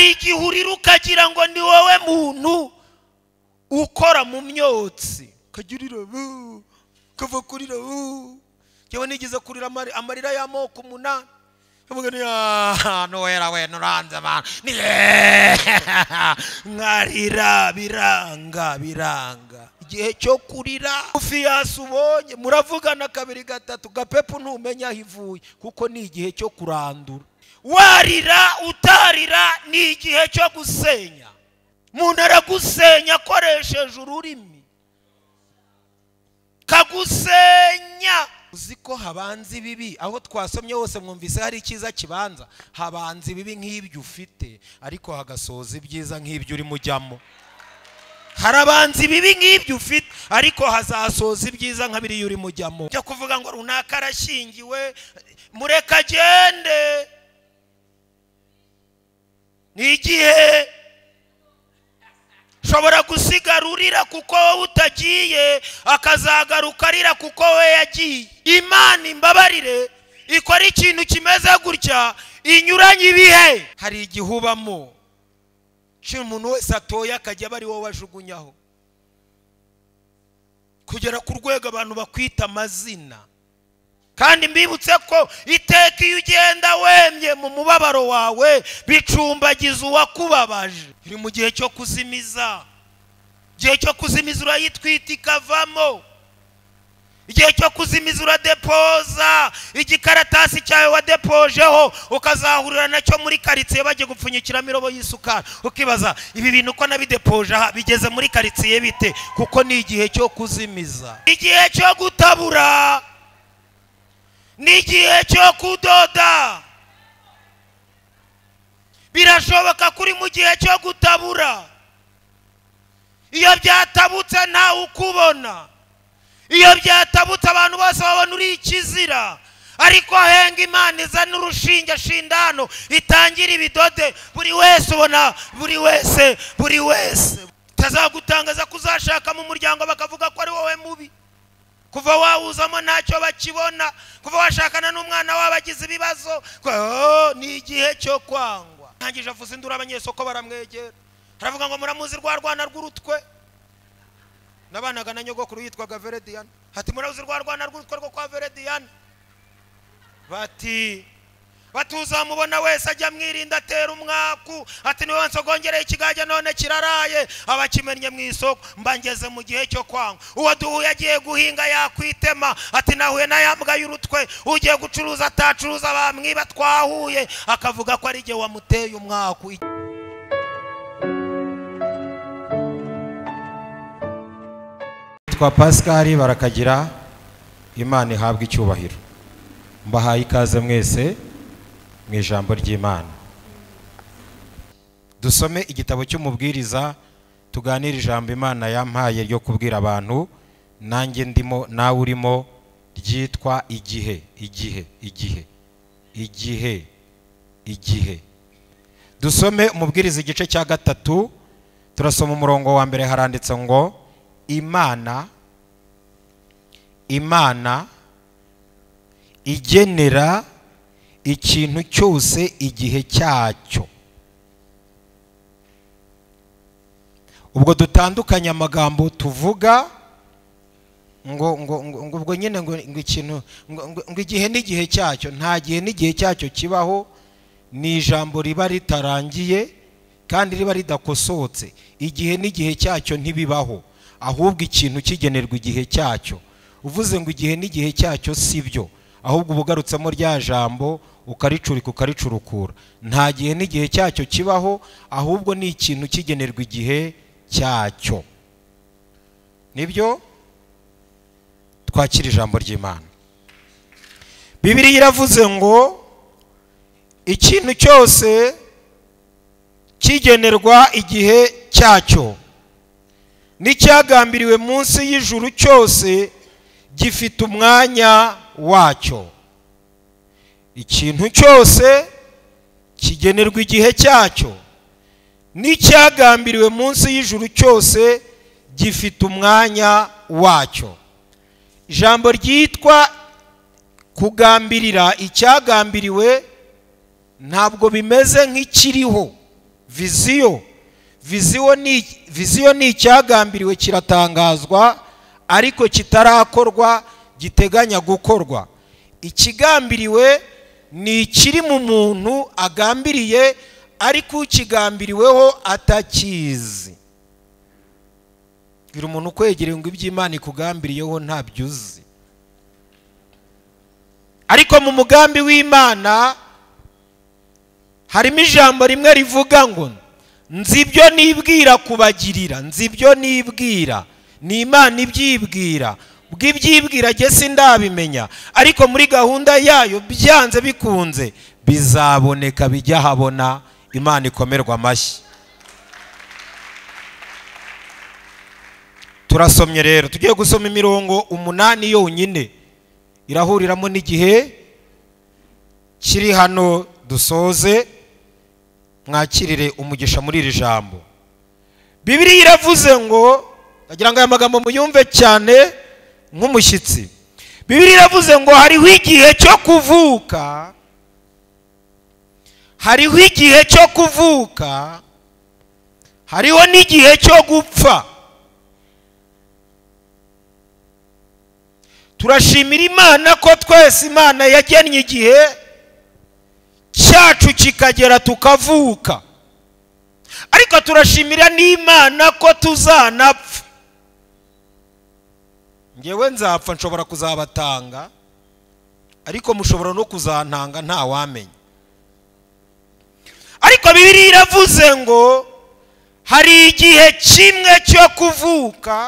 hari igihe urira ukagira ngo ni wowe muntu ukora mu myotsi ukagirira ukava kurira yewe nigeze kurira amarira y'amoko umunani nuwera we nuranze abantu nkarira biranga biranga igihe cyo kurira ufi yasi muravugana kabiri gatatu gapepu ntumenya aho ivuye kuko ni igihe cyo kurandura warira utarira ni igihe cyo gusenya umuntu aragusenya akoresheje ururimi kagusenya uzi ko habanza ibibi aho twasomye hose mwumvise hari icyiza kibanza habanza ibibi nk'ibyo ufite ariko hagasoza ibyiza nk'ibyo urimo ujyamo harabanza ibibi nk'ibyo ufite ariko hazasoza ibyiza nka biriya urimo ujyamo jya kuvuga ngo runaka arashyingiwe mureka agende ni igihe ushobora gusigara urira kuko wowe utagiye akazagaruka arira kuko we yagiye imana imbabarire ikora ikintu kimeze gutya inyuranye ibihe hari igihe ubamo nshya umuntu wese atoye akajya aba ari wowe ajugunyaho kugera ku rwego abantu bakwita amazina kandi mbibutse ko iteka iyo ugenda wemye mu mubabaro wawe bicumbagiza uwakubabaje iri mu gihe cyo kuzimiza igihe cyo kuzimiza urayitwita ikavamo igihe cyo kuzimiza uradepoza igikaratasi cyawe wadepojeho ukazahurira nacyo muri karitsiye bajya gupfunyikiramo irobo y'isukari ukibaza ibi bintu uko nabidepoje aha bigeze muri karitsiye bite kuko ni igihe cyo kuzimiza igihe cyo gutabura n'igihe cyo kudoda birashoboka kuri mu gihe cyo gutabura iyo byatabutse ntawe ukubona iyo byatabutse abantu bose babona uri ikizira ariko henga imana izana urushinge ashinda hano itangira ibidode buri wese ubona buri wese buri wese utazagutangaza kuzashaka mu muryango bakavuga ko ari wowe mubi kuva wawuzamo ntacyo bakibona kuva washakana n'umwana wabagize ibibazo oh, ni igihe cyo kwangwa ntangije avuza induru abanyesoko baramwegera aravuga ngo muramuzi rwa rwana rw'urutwe nabanaga na nyogokuru yitwaga verediyani hati muramuzi rwa rwana rw'urutwe rwo kwa verediyani bati bati uzamubona wese ajya mwirinda atera umwaku ati niwe nsogongereye ikigage none kiraraye aba mu isoko mba ngeze mu gihe cyo kwanga uwo agiye guhinga yakwitema ati nahuye yambwa y'urutwe ugiye gucuruza atacuruza bamwiba twahuye akavuga ko ari igihe wamuteye umwaku twa Pascal barakagira imana ihabwa icyubahiro mbahaye ikaze mwese mu ijambo ry'imana dusome igitabo cy'umubwiriza tuganire ijambo imana yampaye ryo kubwira abantu nanjye ndimo nawe urimo ryitwa igihe igihe igihe igihe igihe dusome umubwiriza igice cya gatatu turasoma umurongo wa mbere haranditse ngo imana imana igenera ikintu cyose igihe cyacyo ubwo dutandukanye amagambo tuvuga ngo ngo ngo ubwo nyine ngo ikintu ngo igihe n'igihe cyacyo nta gihe n'igihe cyacyo kibaho ni ijambo riba ritarangiye kandi riba ridakosotse igihe n'igihe cyacyo ntibibaho ahubwo ikintu kigenerwa igihe cyacyo uvuze ngo igihe n'igihe cyacyo si byo ahubwo uba rya jambo ukaricurika ukaricurukura nta gihe n'igihe cyacyo kibaho ahubwo ni ikintu kigenerwa igihe cyacyo nibyo twakira ijambo ry'imana bibiri iravuze ngo ikintu cyose kigenerwa igihe cyacyo n'icyagambiriwe munsi y'ijuru cyose gifite umwanya wacyo ikintu cyose kigenerwa igihe cyacyo n'icyagambiriwe munsi y'ijuru cyose gifite umwanya wacyo ijambo ryitwa kugambirira icyagambiriwe ntabwo bimeze nk'ikiriho viziyo viziyo ni icyagambiriwe kiratangazwa ariko kitarakorwa giteganya gukorwa ikigambiriwe ni ikiri mu muntu agambiriye ariko ukigambiriweho atakizi bwira umuntu ukwegere ngo iby'imana ikugambiriyeho ntabyo uzi ariko mu mugambi w'imana harimo ijambo rimwe rivuga ngo nzi ibyo nibwira kubagirira nzi ibyo nibwira ni imana ibyibwira bw'ibyibwira jye sindabimenya ariko muri gahunda yayo byanze bikunze bizaboneka bijya habona imana ikomerwa amashyi turasomye rero tugiye gusoma imirongo umunani yonyine irahuriramo n'igihe kiri hano dusoze mwakirire umugisha muri iri jambo bibiriya iravuze ngo ndagira ngo aya magambo muyumve cyane nk'umushyitsi bibiri iravuze ngo hariho igihe cyo kuvuka hariho igihe cyo kuvuka hariho n'igihe cyo gupfa turashimira imana ko twese imana yagennye igihe cyacu kikagera tukavuka ariko turashimira n'imana ko tuzanapfa ngewe nzapfa nshobora kuzabatanga ariko mushobora no kuzantanga ntawamenya ariko bibiri iravuze ngo hari igihe kimwe cyo kuvuka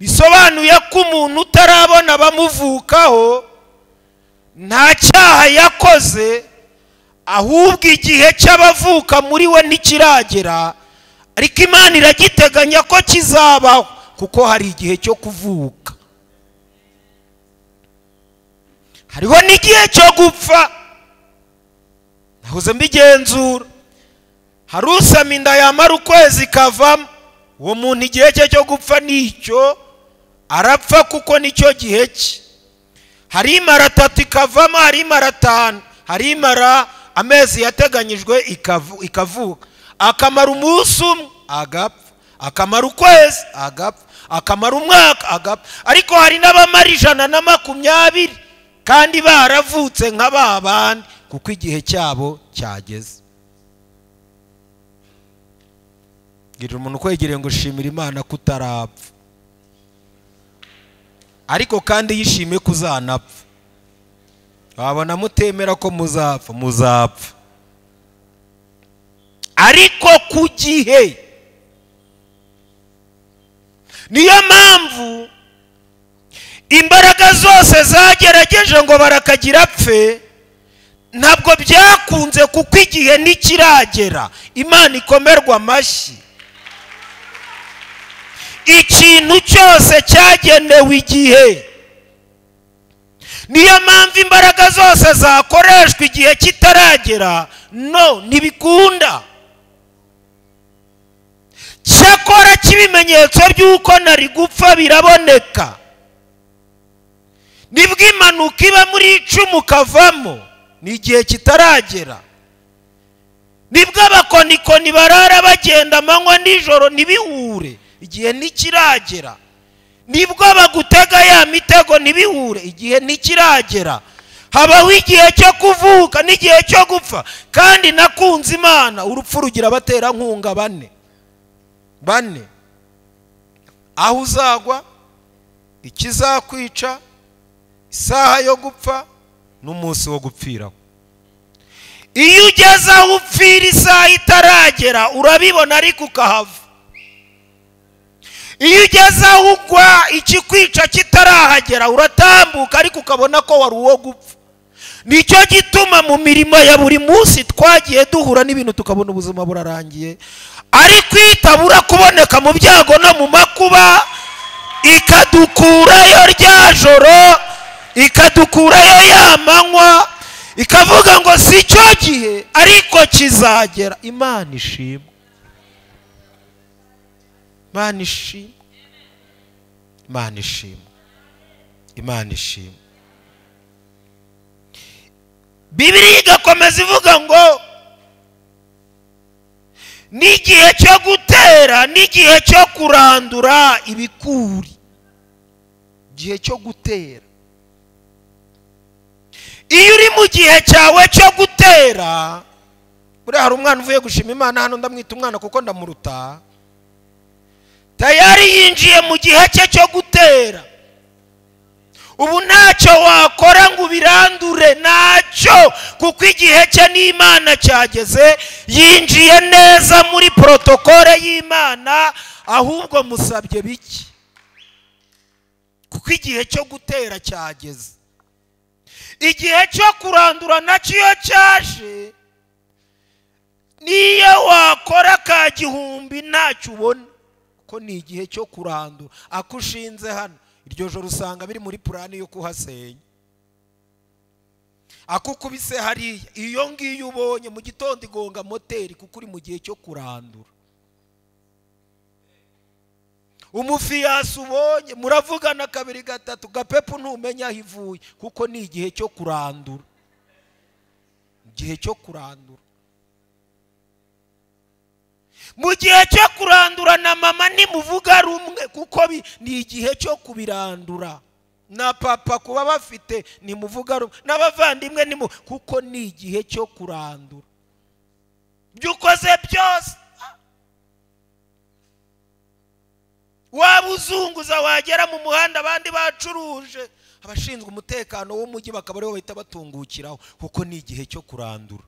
bisobanuye ko umuntu utarabona bamuvukaho nta cyaha yakoze ahubwo igihe cy'abavuka muri we ntikiragera ariko imana iragiteganya ko kizabaho kuko hari igihe cyo kuvuka hariho n'igihe cyo gupfa nahoze mbigenzura hari usama inda yamara ukwezi ikavamo uwo muntu igihe cye cyo gupfa nicyo arapfa kuko nicyo gihe cye hari imara atatu ikavamo hari imara atanu hari imara amezi yateganyijwe ikavuka akamara umunsi umwe agapfa akamara ukwezi agapfa akamara umwaka agapfa ariko hari n'abamara ijana na makumyabiri kandi baravutse nka ba bandi kuko igihe cyabo cyageze girira umuntu ukwegereye ngo shimira imana ko utarapfa ariko kandi yishime ko uzanapfa wabona mutemera ko muzapfa muzapfa ariko ku gihe niyo mpamvu imbaraga zose zagerageje ngo barakagira apfe ntabwo byakunze kuko igihe ntikiragera imana ikomerwa amashyi ikintu cyose cyagenewe igihe niyo mpamvu imbaraga zose zakoreshwa igihe kitaragera no ntibikunda cyakora cy'ibimenyetso by'uko nari gupfa biraboneka nibwo impanuka iba muri icumu kavamo ni igihe kitaragera nibwo abakonikoni barara bagenda amanywa nijoro ntibihure igihe ntikiragera nibwo bagutega ya mitego ntibihure igihe ntikiragera habaho igihe cyo kuvuka n'igihe cyo gupfa kandi nakunze imana urupfu rugira abaterankunga bane bane aho uzagwa ikizakwica isaha yo gupfa n'umunsi wo gupfiraho iyo ugeze aho upfira isaha itaragera urabibona ariko ukahava iyo ugeze aho ugwa ikikwica kitarahagera uratambuka ariko ukabona ko wari uwo gupfa nicyo gituma mu mirimo ya buri munsi twagiye duhura n'ibintu tukabona ubuzima burarangiye ariko itabura kuboneka mu byago no mu makuba ikadukurayo rya joro ikadukurayo ya manywa ikavuga ngo si icyo gihe ariko kizagera imana ishimwe imana ishimwe imana ishimwe imana ishimwe bibiri igakomeza ivuga ngo n'igihe cyo gutera n'igihe cyo kurandura ibikuri igihe cyo gutera iyo uri mu gihe cyawe cyo gutera buriya hari umwana uvuye gushima imana hano ndamwita umwana kuko ndamuruta tayari yinjiye mu gihe cye cyo gutera ubu ntacyo wakora ngo ubirandure ntacyo kuko igihe cye n'imana cyageze yinjiye neza muri porotokole y'imana ahubwo musabye bike kuko igihe cyo gutera cyageze igihe cyo kurandura nacyo iyo cyaje niyo wakora ka gihumbi ntacyo ubona ko ni igihe cyo kurandura akushinze hano iryo joro usanga biri muri purani yo kuhasenya kubise hariya iyo ngiyo ubonye mu gitondo igonga moteri kuko uri mu gihe cyo kurandura umufiyasi ubonye muravugana kabiri gatatu gapepu ntumenya aho ivuye kuko ni igihe cyo kurandura igihe cyo kurandura mu gihe cyo kurandura na mama nimuvuga rumwe kuko ni igihe cyo kubirandura na papa kuba bafite nimuvuga rumwe n'abavandimwe nimu kuko ni igihe cyo kurandura ibyo ukoze byose waba uzunguza wagera mu muhanda abandi bacuruje abashinzwe umutekano w'umujyi bakaba aribo bahita batungukiraho kuko ni igihe cyo kurandura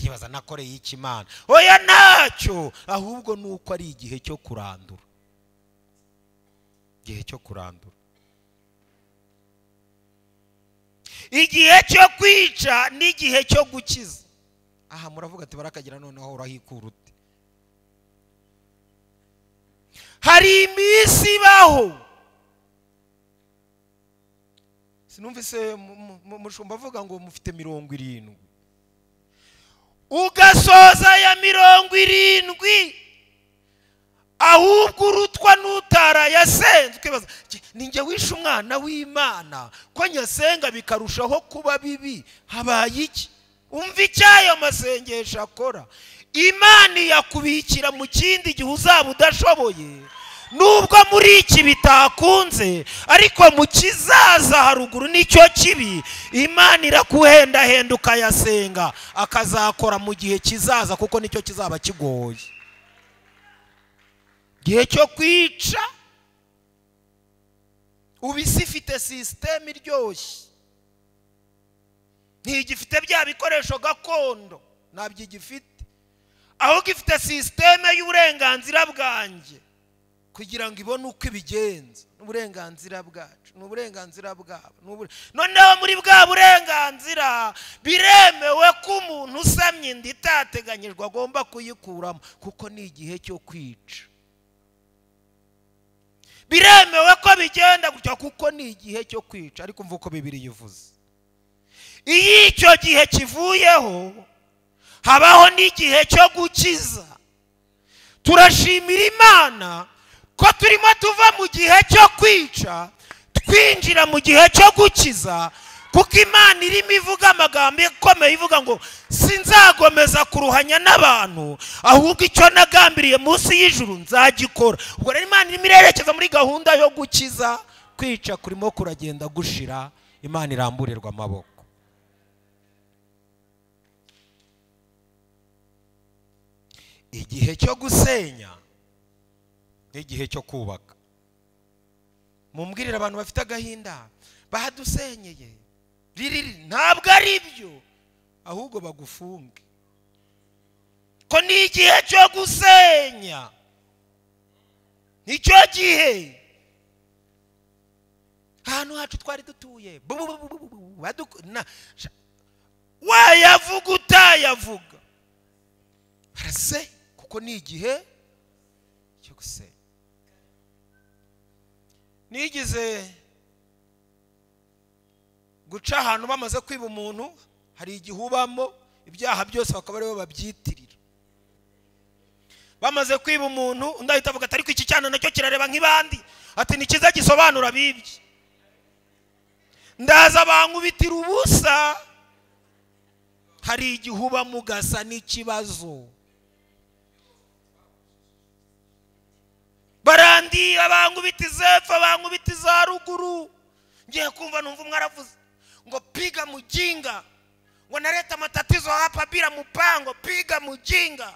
nkibaza nakoreye iki imana oya ntacyo ahubwo ni uko ari igihe cyo kurandura igihe cyo kurandura igihe cyo kwica n'igihe cyo gukiza aha muravuga ati barakagira noneho urahikura ute hari iminsi ibaho sinumvise mushumba avuga ngo mufite mirongo irindwi ugasoza ya mirongo irindwi ahubwo urutwa n’utara n'utarayasenzwe ukibaza ninjye wishe umwana w'imana ko nyasenga bikarushaho kuba bibi habaye iki umva icyayo masengesho akora imana iyakubikira mu kindi gihe uzaba udashoboye nubwo muri iki bitakunze ariko mu kizaza haruguru nicyo kibi imana irakuhendahenda ukayasenga akazakora mu gihe kizaza kuko nicyo kizaba kigoye igihe cyo kwica ubisi ifite sisiteme iryoshye ntigifite bya bikoresho gakondo ntabyo igifite ahubwo ifite sisiteme y'uburenganzira bwanjye kugira ngo ibone uko ibigenza ni uburenganzira bwacu ni uburenganzira bwabo noneho muri bwa burenganzira biremewe ko umuntu usamye inda itateganyijwe agomba kuyikuramo kuko ni igihe cyo kwica biremewe ko bigenda gutya kuko ni igihe cyo kwica ariko mva uko bibiri yivuze iyo icyo gihe kivuyeho habaho n'igihe cyo gukiza turashimira imana ko turimo tuva mu gihe cyo kwica twinjira mu gihe cyo gukiza kuko imana irimo ivuga amagambo ikomeye ivuga ngo sinzagomeza kuruhanya n'abantu ahubwo icyo nagambiriye munsi y'ijuru nzagikora ubwo rero imana irimo irerekeza muri gahunda yo gukiza kwica kurimo kuragenda gushira imana iramburirwa amaboko igihe cyo gusenya igihe cyo kubaka mumbwirire abantu bafite agahinda bahadusenyeye ririri ntabwo ari byo ahubwo bagufunge ko ni igihe cyo gusenya nicyo gihe ahantu hacu twari dutuye wayavuga utayavuga barase kuko ni igihe cyo gusenya nigeze guca ahantu bamaze kwiba umuntu hari igihe ubamo ibyaha byose bakaba aribo babyitirira bamaze kwiba umuntu undi ahita avuga ati ariko iki cyana nacyo kirareba nk'ibandi ati ni cyiza gisobanura bibye ndaza bankubitira ubusa hari igihe ubamo ugasa n'ikibazo barandi abankubita izepfo abankubita iza ruguru ngiye kumva numva umwe aravuze ngo piga mujinga ngo nareta matatizo hapa bila mupango piga mujinga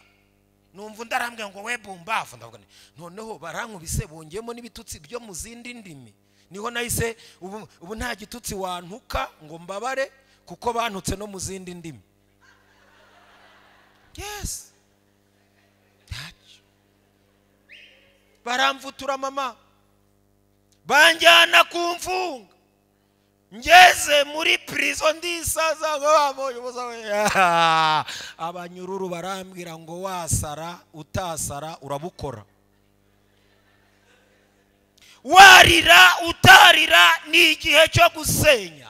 numva undi arambwira ngo we bumbafu ndavuga noneho barankubise bongeyemo n'ibitutsi byo mu zindi ndimi niho nahise ubu nta gitutsi wantuka ngo mbabare kuko bantutse no mu zindi ndimi yesi baramfutura mama banjyana ku mfunga ngeze muri pirizo ndisaza ngo abanyururu barambwira ngo wasara utasara urabukora warira utarira ni igihe cyo gusenya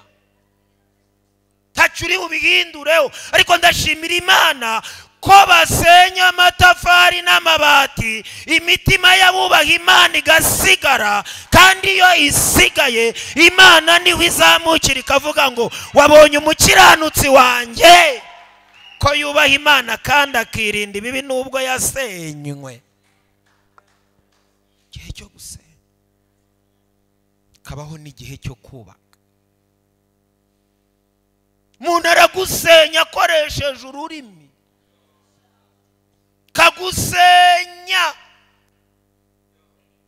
ntacyo uri bubihindureho ariko ndashimira imana ko basenya amatafari n'amabati imitima y'abubaha imana igasigara kandi iyo isigaye imana niho izamukira ikavuga ngo wabonye umukiranutsi wanjye ko yubaha imana kandi akirinda ibibi n'ubwo yasenywe igihe cyo gusenya kabaho n'igihe cyo kubaka umuntu aragusenya akoresheje ururimi akagusenya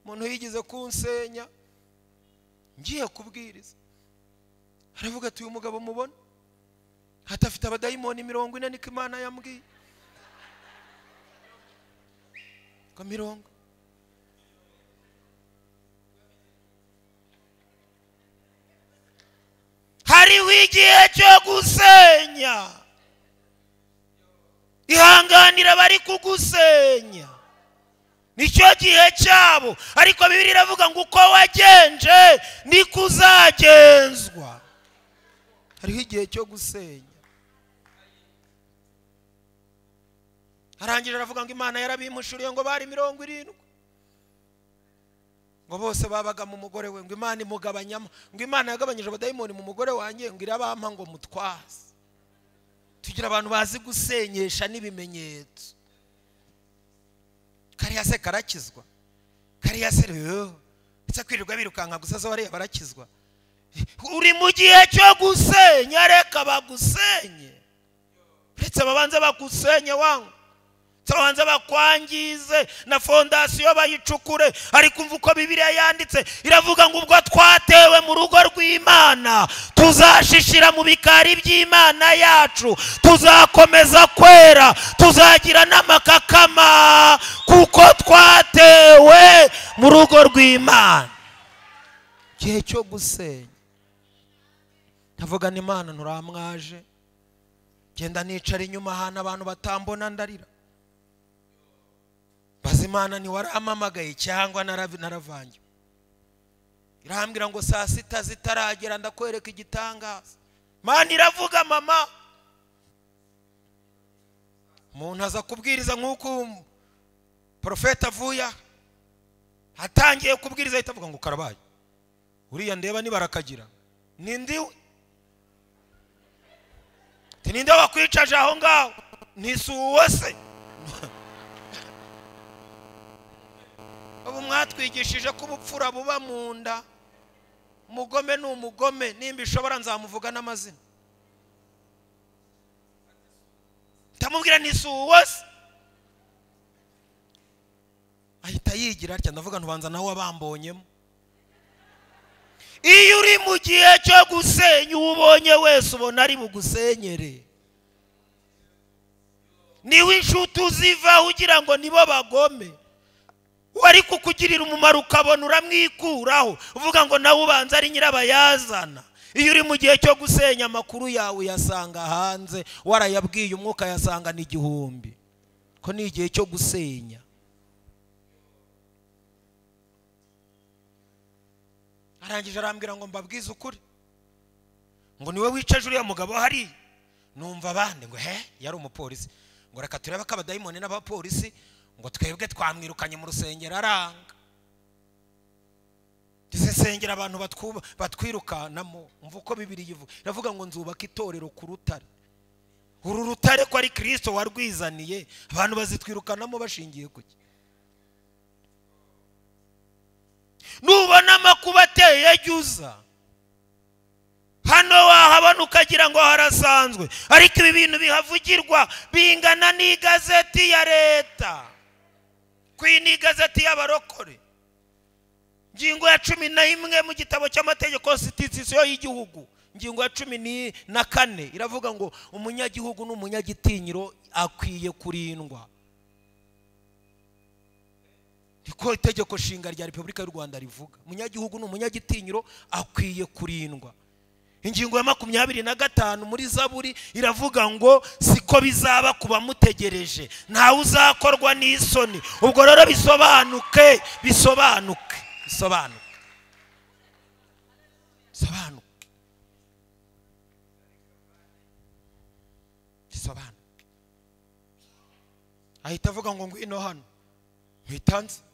umuntu yigeze kunsenya ngiye kubwiriza aravuga ati uyu mugabo mubona hatafite abadayimoni mirongo ine niko imana yambwiye ngo mirongo hariho igihe cyo gusenya ihanganira abari kugusenya nicyo gihe cyabo ariko bibiri iravuga ngo uko wagenje ni uzagenzwa hariho igihe cyo gusenya arangije aravuga ngo imana yarabimushuriye ngo bari mirongo irindwi ngo bose babaga mu mugore we ngo imana imugabanyamo ngo imana yagabanyije abadayimoni mu mugore wanjye ngo irabampa ngo mutwaze tugira abantu bazi gusenyesha n'ibimenyetso kariya se karakizwa kariya se rero oh, ndetse kwirirwa birukanka gusa zo wareba barakizwa uri mu gihe cyo gusenya reka bagusenye ndetse babanza bagusenye wangu babanza bakwangize na fondasiyo bayicukure ariko umva uko bibiriya yanditse iravuga ngo ubwo twatewe mu rugo rw'imana tuzashishira mu bikari by'imana yacu tuzakomeza kwera tuzagira n'amakakama kuko twatewe mu rugo rw'imana igihe cyo gusenya ndavuga n'imana nturamwaje genda nicara inyuma ahantu abantu batambona ndarira bazimana ntiwarampamagaye cyangwa naravange irambwira ngo saa sita zitaragera ndakwereka igitangaza mani iravuga mama umuntu aza kubwiriza nk'uko porofeti avuye atangiye kubwiriza ahita avuga ngo karabaye uriya ndeba nibarakagira nindi we ninde wakwicaje aho ngaho ntisuwe ubu mwatwigishije ko ubupfura buba mu nda umugome ni umugome nimba ishobora nzamuvuga n'amazina ndamubwira ntisuwose ahita yigira atya ndavuga ntubanza nawe wabambonyemo iyo uri mu gihe cyo gusenya uwo ubonye wese ubona ari bugusenyere niwe inshuti uzivaho ugira ngo nibo bagome wari kukugirira umumaro ukabona uramwikuraho uvuga ngo nawe ubanza ari nyirabayazana iyo uri mu gihe cyo gusenya amakuru yawe uyasanga hanze warayabwiye umwuka yasanga n'igihumbi ko ni igihe cyo gusenya arangije arambwira ngo mbabwize ukuri ngo niwe wicaje uriya mugabo hari numva abandi ngo he yari umupolisi ngo reka turebe ko abadayimoni n'abapolisi ngo twebwe twamwirukanye mu rusengero aranga dusesengera abantu batwirukanamo mva uko bibiri yivuga iravuga ngo nzubake itorero ku rutare uru rutare ko ari kirisito warwizaniye abantu bazitwirukanamo bashingiye ku cye nubona amakuba ateye ajya hano wahabona ukagira ngo harasanzwe ariko ibi bintu bihavugirwa bingana n'igazeti ya leta ku igazeti y'abarokore ingingo ya cumi na imwe mu gitabo cy'amategeko sititisiyo y'igihugu ingingo ya cumi na kane iravuga ngo umunyagihugu n'umunyagitinyiro akwiye kurindwa niko itegeko nshinga rya repubulika y'u rwanda rivuga umunyagihugu n'umunyagitinyiro akwiye kurindwa ingingo ya makumyabiri na gatanu muri zaburi iravuga ngo siko bizaba ku bamutegereje ntawe uzakorwa n'isoni ubwo rero bisobanuke bisobanuke bisobanuke bisobanuke bisobanuke ahita avuga ngo ngwino hano nkwitanze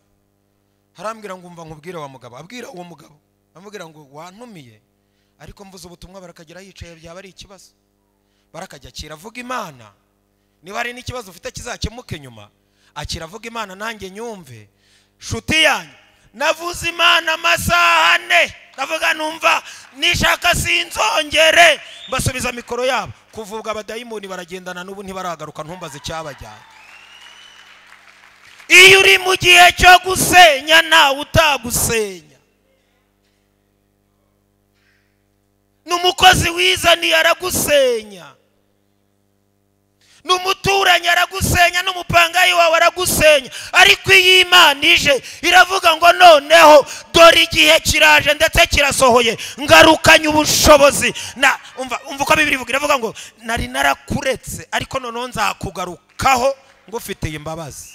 harambwira ngo umva nkubwire wa mugabo abwira uwo mugabo amubwira ngo wantumiye ariko mvuze ubutumwa barakagera yicaye byaba ari ikibazo barakajya akira avuga imana niba hari n'ikibazo ufite kizakemuke nyuma akira avuga imana nanjye nyumve shuti yanyu navuze imana amasaha ane ndavuga numva nishaka sinzongere mbasubiza mikoro yabo kuvuga abadayimoni baragendana n'ubu ntibaragaruka ntumbaze icyabajyanye iyo uri mu gihe cyo gusenya nawe utagusenya ni umukozi wizaniye aragusenya ni umuturanyi aragusenya n'umupangayi wawe aragusenya ariko iyi imana ije iravuga ngo noneho dore igihe kiraje ndetse kirasohoye ngarukanye ubushobozi na umva uko bibiri ivuga iravuga ngo nari narakuretse ariko noneho nzakugarukaho ngo ngufitiye imbabazi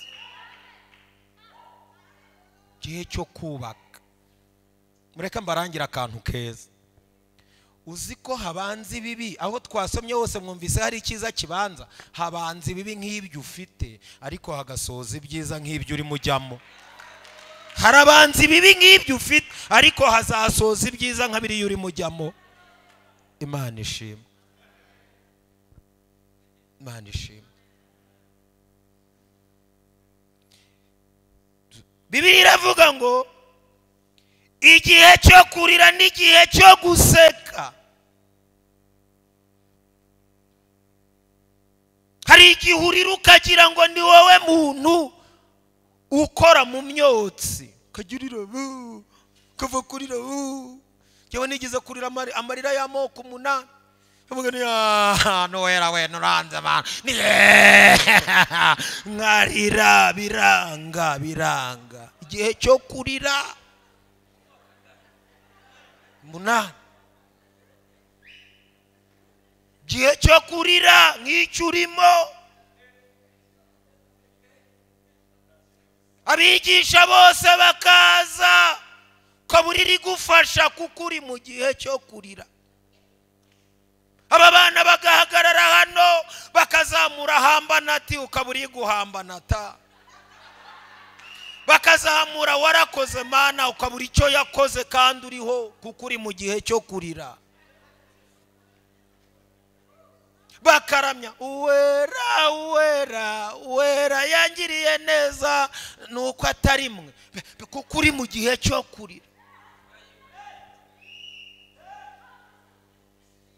igihe cyo kubaka mureka mbarangira akantu keza uzi ko habanza ibibi aho twasomye hose mwumvise hari icyiza kibanza habanza ibibi nk'ibyo ufite ariko hagasoza ibyiza nk'ibyo urimo ujyamo harabanza ibibi nk'ibyo ufite ariko hazasoza ibyiza nka biriya urimo ujyamo imana ishima imana ishima bibiliya iravuga ngo igihe cyo kurira n'igihe cyo guseka hari igihe urira ukagira ngo ni wowe muntu ukora mu myotsi ukagirira ubu ukava kurira ubu nigeze kurira amarira y'amoko umunani nuwera we nuranze abantu nkarira biranga biranga igihe cyo kurira munani gihe cyo kurira nk'icyo urimo abigisha bose bakaza ko buri rigufasha kuko uri mu gihe cyo kurira aba bana bagahagarara hano bakazamura hamba nati ukaba uri guhamba nata bakazamura warakoze mana ukabura icyo yakoze kandi uriho kuko uri mu gihe cyo kurira bakaramya uwera uwera uwera yangiriye neza ni uko atari mwe kuko uri mu gihe cyo kurira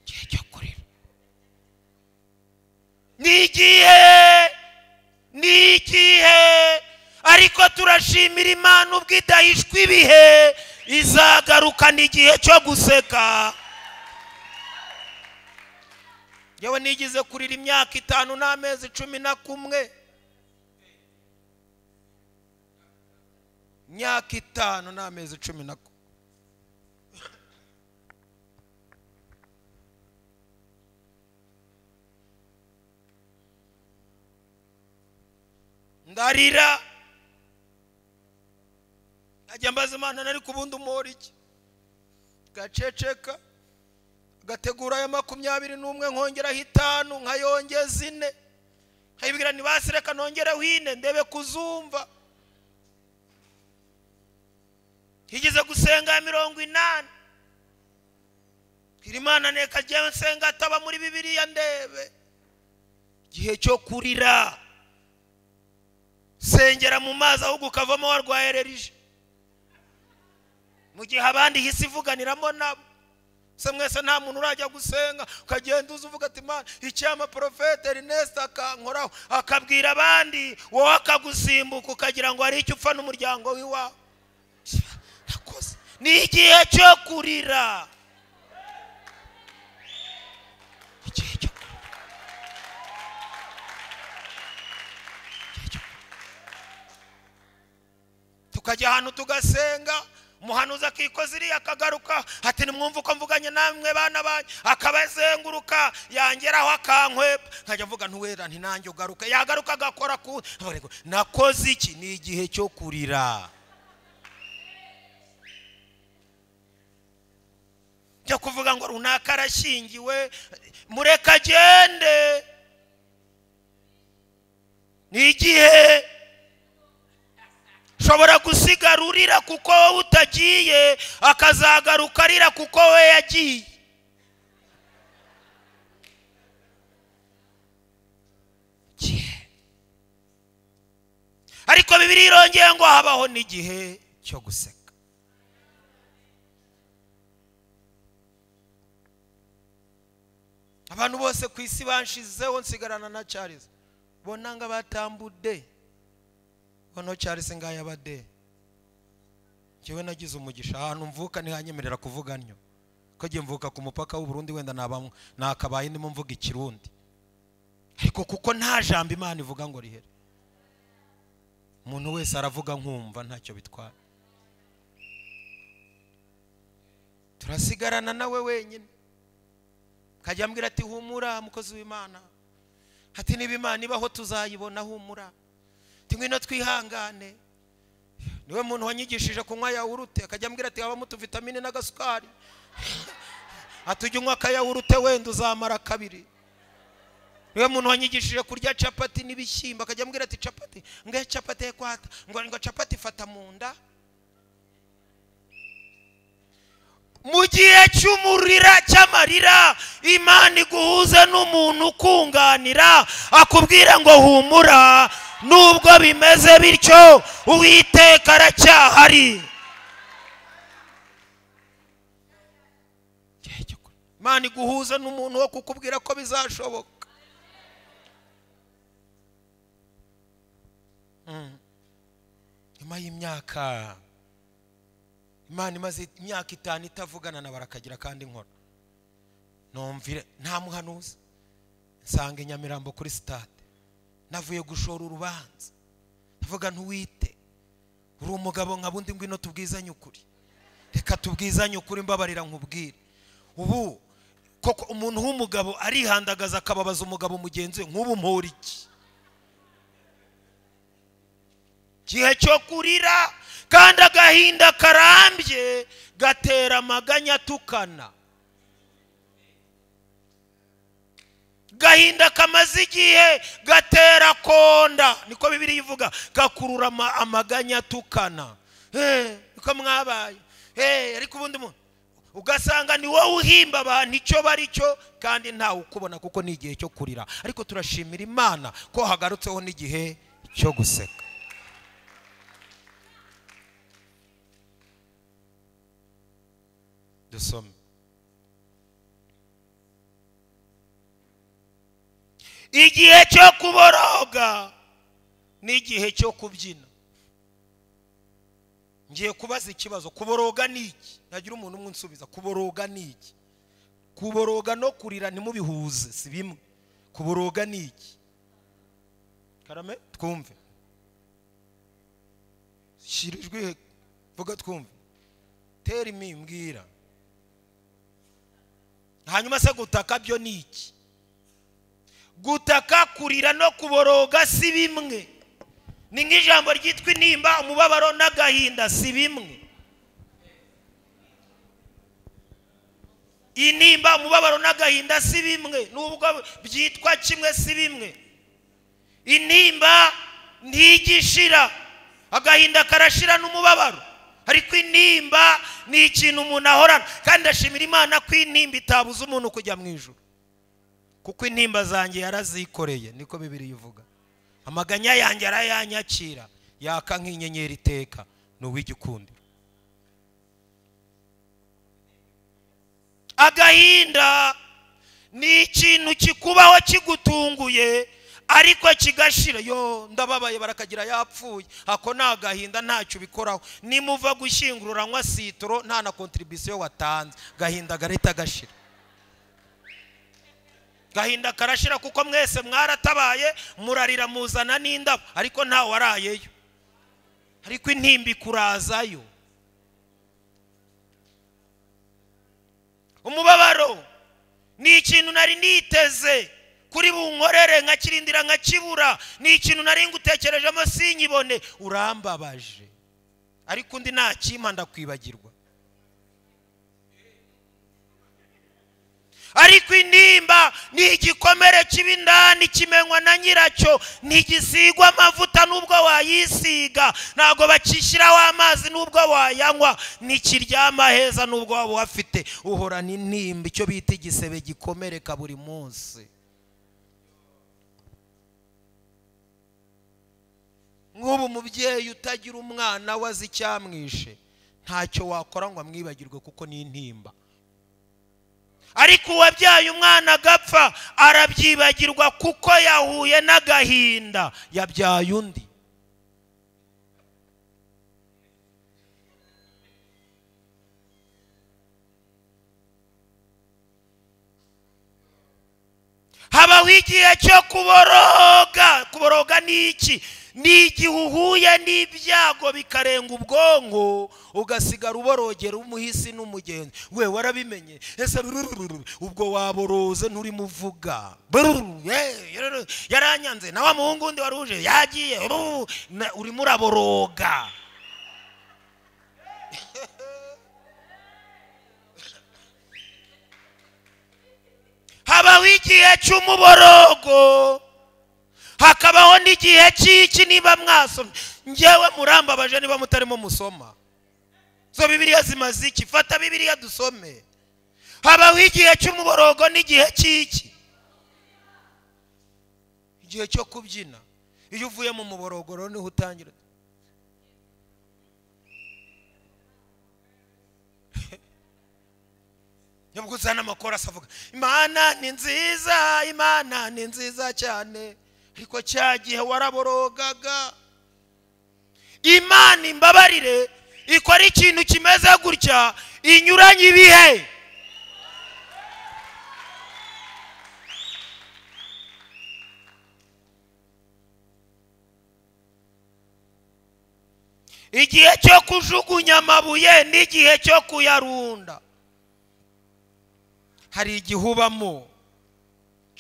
igihe cyo kurira ni igihe ni igihe ariko turashimira imana ubwo idahishwa ibihe izagarukana igihe cyo guseka yewe nigize kurira imyaka itanu n'amezi cumi na kumwe imyaka itanu n'amezi cumi na kumwe ndarira najya mbaza imana nari ubundi umuhora gaceceka gategura ayo makumyabiri n'umwe nkongeraho itanu nkayongeza ine nkayibwira ntibasireka nongereho ine ndebe kuzumva higeze gusenga mirongo inani imana neka agiye nsenga ataba muri bibiriya ndebe igihe cyo kurira sengera mu mazi ahubwo ukavamo warwaye ererije mu gihe abandi ihise ivuganiramo nabo se mwese nta muntu urajya gusenga ukagenda uza uvuga ati mani icyama porofete erineste akankoraho akabwira abandi wowe akagusimbuka ukagira ngo hari icyo upfa n'umuryango w'iwawe ni igihe cyo kurira tukajya ahantu tugasenga umuhanuzi akikoza iriya akagaruka ati nimwumve uko mvuganye namwe bana banyu akabazenguruka yangeraho akankwepa nkajya mvuga ntuwera ntinange ugaruke yagaruka agakora ku nakoze iki ni igihe cyo kurira cyo kuvuga ngo runaka arashyingiwe mureka agende ni igihe ushobora gusigara urira kuko wowe utagiye akazagaruka arira kuko we yagiye ariko bibiri irongeye ngo habaho n'igihe cyo guseka abantu bose ku isi banshizeho nsigarana na cyarizo bonanga batambudde hano Charles ngayabade ngewe nagize umugisha ahantu mvuka ntihanyemerera kuvuga nnyo ko ngiye mvuka ku mupaka w'uburundi wenda nakabaye ndimo mvuga ikirundi ariko kuko nta jambo imana ivuga ngo rihere umuntu wese aravuga nkumva ntacyo bitwara turasigarana nawe wenyine kajya ambwira ati humura mukozi w'imana hati niba imana ibaho tuzayibona humura ati ngwino twihangane niwe muntu wanyigishije kunywa yawurute akajya ambwira ati habamo utuvitamine n'agasukari atujya unywa akayawurute wenda uzamara kabiri niwe muntu wanyigishije kurya capati n'ibishyimbo akajya ambwira ati capati ngo capati kwata ngo capati ifata mu nda mu gihe cy'umurira cy'amarira imana iguhuza n'umuntu ukunganira akubwira ngo humura nubwo bimeze bityo uwiteka aracyahari imana iguhuza n'umuntu wo kukubwira ko bizashoboka hmm. nyuma y'imyaka imana imaze imyaka itanu itavugana na barakagira kandi nkora ntumvire nta muhanuzi nsanga inyamirambo kuri sitade navuye gushora urubanza ndavuga ntuwite uri umugabo nka bundi ngwino tubwizanye ukuri reka tubwizanye ukuri mbabarira nkubwire ubu koko umuntu w'umugabo arihandagaza akababaza umugabo mugenzi we nk'ubu mpura iki gihe cyo kurira kandi agahinda karambye gatera amaganya tukana gahinda kamaze igihe gatera konda niko bibiri ivuga gakurura amaganya tukana niko mwabaye ariko ubundi ugasanga ni wowe uhimba abantu icyo bari cyo kandi ntawe ukubona kuko ni igihe cyo kurira ariko turashimira imana ko hagarutseho n'igihe cyo guseka de igihe cyo kuboroga n'igihe cyo kubyina ngiye kubaza ikibazo kuboroga ni iki ntagira umuntu umwe unsubiza kuboroga ni iki kuboroga no kurira ntimubihuze si bimwe kuboroga ni iki karame twumve shyira ijwi vuga twumve tera mbwira hanyuma se gutaka byo ni iki gutaka kurira no kuboroga si bimwe ni nk'ijambo ryitwa intimba umubabaro n'agahinda si bimwe intimba umubabaro n'agahinda si bimwe nubwo byitwa kimwe si bimwe intimba ntigishira agahinda karashira n'umubabaro ariko intimba ni ikintu umuntu ahorana kandi ashimira imana ko intimba itabuza umuntu kujya mu ijoro kuko intimba zanjye yarazikoreye niko bibiri ivuga amaganya yanjye arayanyakira yaka nk'inyenyeri iteka ni uw'igikundiro agahinda ni ikintu kikubaho kigutunguye ariko kigashira yo ndababaye barakagira yapfuye ako ni agahinda ntacyo ubikoraho nimuva gushyingururanywa sitoro nta na kontribisiyo watanze gahinda gareta gashira gahinda karashira kuko mwese mwaratabaye murarira muzana n'indabo ariko nta warayeyo ariko intimbi kurazayo umubabaro ni ikintu nari niteze kuri bunkorere nkakirindira nkakibura ni ikintu nari ngutekerejemo sinyibone urambabaje ariko undi ntakimpa ndakwibagirwa ariko intimba ni igikomere cy'ibindani kimenywa na nyiracyo ntigisigwa amavuta n'ubwo wayisiga ntabwo bakishyiraho amazi n'ubwo wayanywa ntikiryama heza n'ubwo waba uhafite uhorana intimba icyo bita igisebe gikomereka buri munsi nk'ubu mubyeyi utagira umwana we azi icyamwishe ntacyo wakora ngo amwibagirwe kuko ni intimba ariko uwabyaye umwana agapfa arabyibagirwa kuko yahuye n'agahinda yabyaye undi habaho igihe cyo kuboroga kuboroga ni iki ni igihe uhuye n'ibyago bikarenga ubwonko ugasigara uborogera umuhisi n'umugenzi we warabimenye ese ubwo waboroze nturimuvuga yaranyanze na wa muhungu undi wari uje yagiye urimo uraboroga habaho igihe cy'umuborogo hakabaho n'igihe cy'iki niba mwasomye ngewe murambabaje niba mutarimo musoma zo bibiriya zimaze iki fata bibiriya dusome habaho igihe cy'umuborogo n'igihe cy'iki igihe cyo kubyina iyo uvuye mu muborogoro niho utangira nubwo uzana amakora asavuga imana ni nziza imana ni nziza cyane ariko cya gihe waraborogaga imana imbabarire ikora ikintu kimeze gutya inyuranye ibihe igihe cyo kujugunya amabuye n'igihe cyo kuyarunda hari igihe ubamo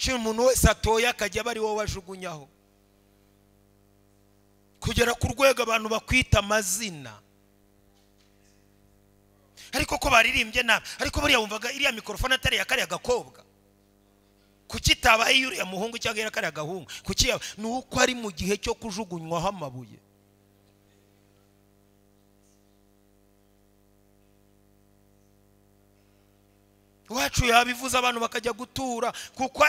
shyira umuntu wese atoye akajya aba ari wowe ajugunyaho kugera ku rwego abantu bakwita amazina ariko ko baririmbye nabi ariko buriya wumvaga iriya mikorofone atari iya kariya gakobwa kuki itabaye iyuriya muhungu cyangwa iya kariya gahungu kuki ni uko ari mu gihe cyo kujugunywaho amabuye iwacu yabivuze abantu bakajya gutura kuko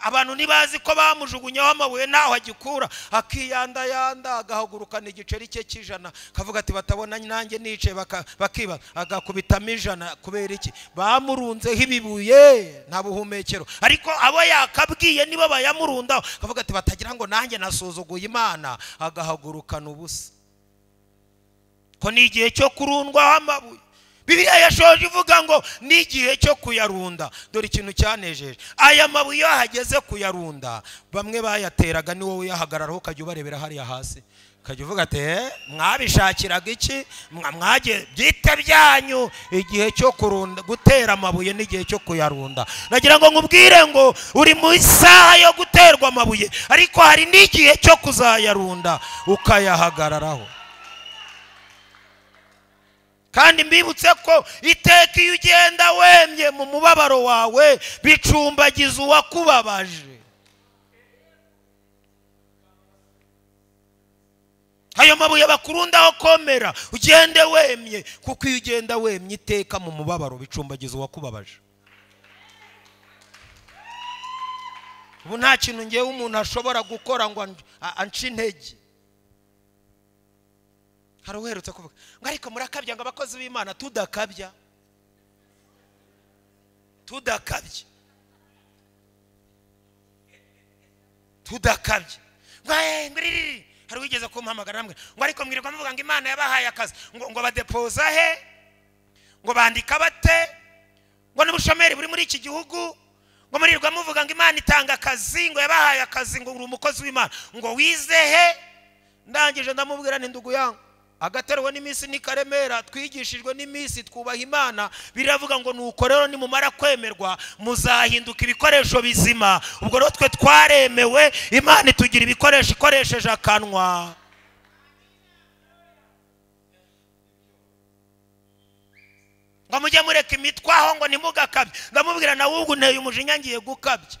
abantu ntibazi ko bamujugunyaho amabuye nawe agikura akiyandayanda agahagurukana igiceri cye cy'ijana kavuga ati batabona nanjye nicaye bakiba agakubitamo ijana kubera iki bamurunzeho ibibuye nta buhumekero ariko abo yakabwiye nibo bayamurundaho kavuga ati batagira ngo nanjye nasuzuguye imana agahagurukana ubusa ko ni igihe cyo kurundwaho amabuye biriya yashoje ivuga ngo ni igihe cyo kuyarunda dore ikintu cyanejeje aya mabuye iyo ahageze kuyarunda bamwe bayateraga ni wowe uyahagararaho ukajya ubarebera hariya hasi ukajya uvuga ati eh, mwabishakiraga iki mwage byite byanyu igihe cyo kurunda gutera amabuye n'igihe cyo kuyarunda nagira ngo nkubwire ngo uri mu isaha yo guterwa amabuye ariko hari n'igihe cyo kuzayarunda ukayahagararaho kandi mbibutse ko iteka iyo ugenda wemye mu mubabaro wawe bicumbagiza uwakubabaje ayo mabuye bakurundaho komera ugende wemye kuko iyo ugenda wemye iteka mu mubabaro bicumbagiza uwakubabaje ubu nta kintu ngewe umuntu ashobora gukora ngo anca intege hari uherutse kuvuga ngo ariko murakabya ngo abakozi b'imana tudakabya tudakabya tudakabye ngwahengwiriri eh, hari wigeze kumpamagara namwe ngo ariko mwirirwa muvuga ngo imana yabahaye akazi ngo badepoza he ngo bandika bate ngo n'ubushomeri buri muri iki gihugu ngo muririrwa muvuga ngo imana itanga akazi ngo yabahaye akazi ngo uri umukozi w'imana ngo wize he ndangije ndamubwira n'indugu yangu agaterwa n'iminsi n'ikaremera twigishijwe n'iminsi twubaha imana biravuga ngo nuko rero nimumara kwemerwa muzahinduka ibikoresho bizima ubwo rero twe twaremewe imana itugira ibikoresho ikoresheje akanwa ngo mujye mureka imitwaho ngo nimugakabye ndamubwira nawe ubwo nteye umujinya ngiye gukabya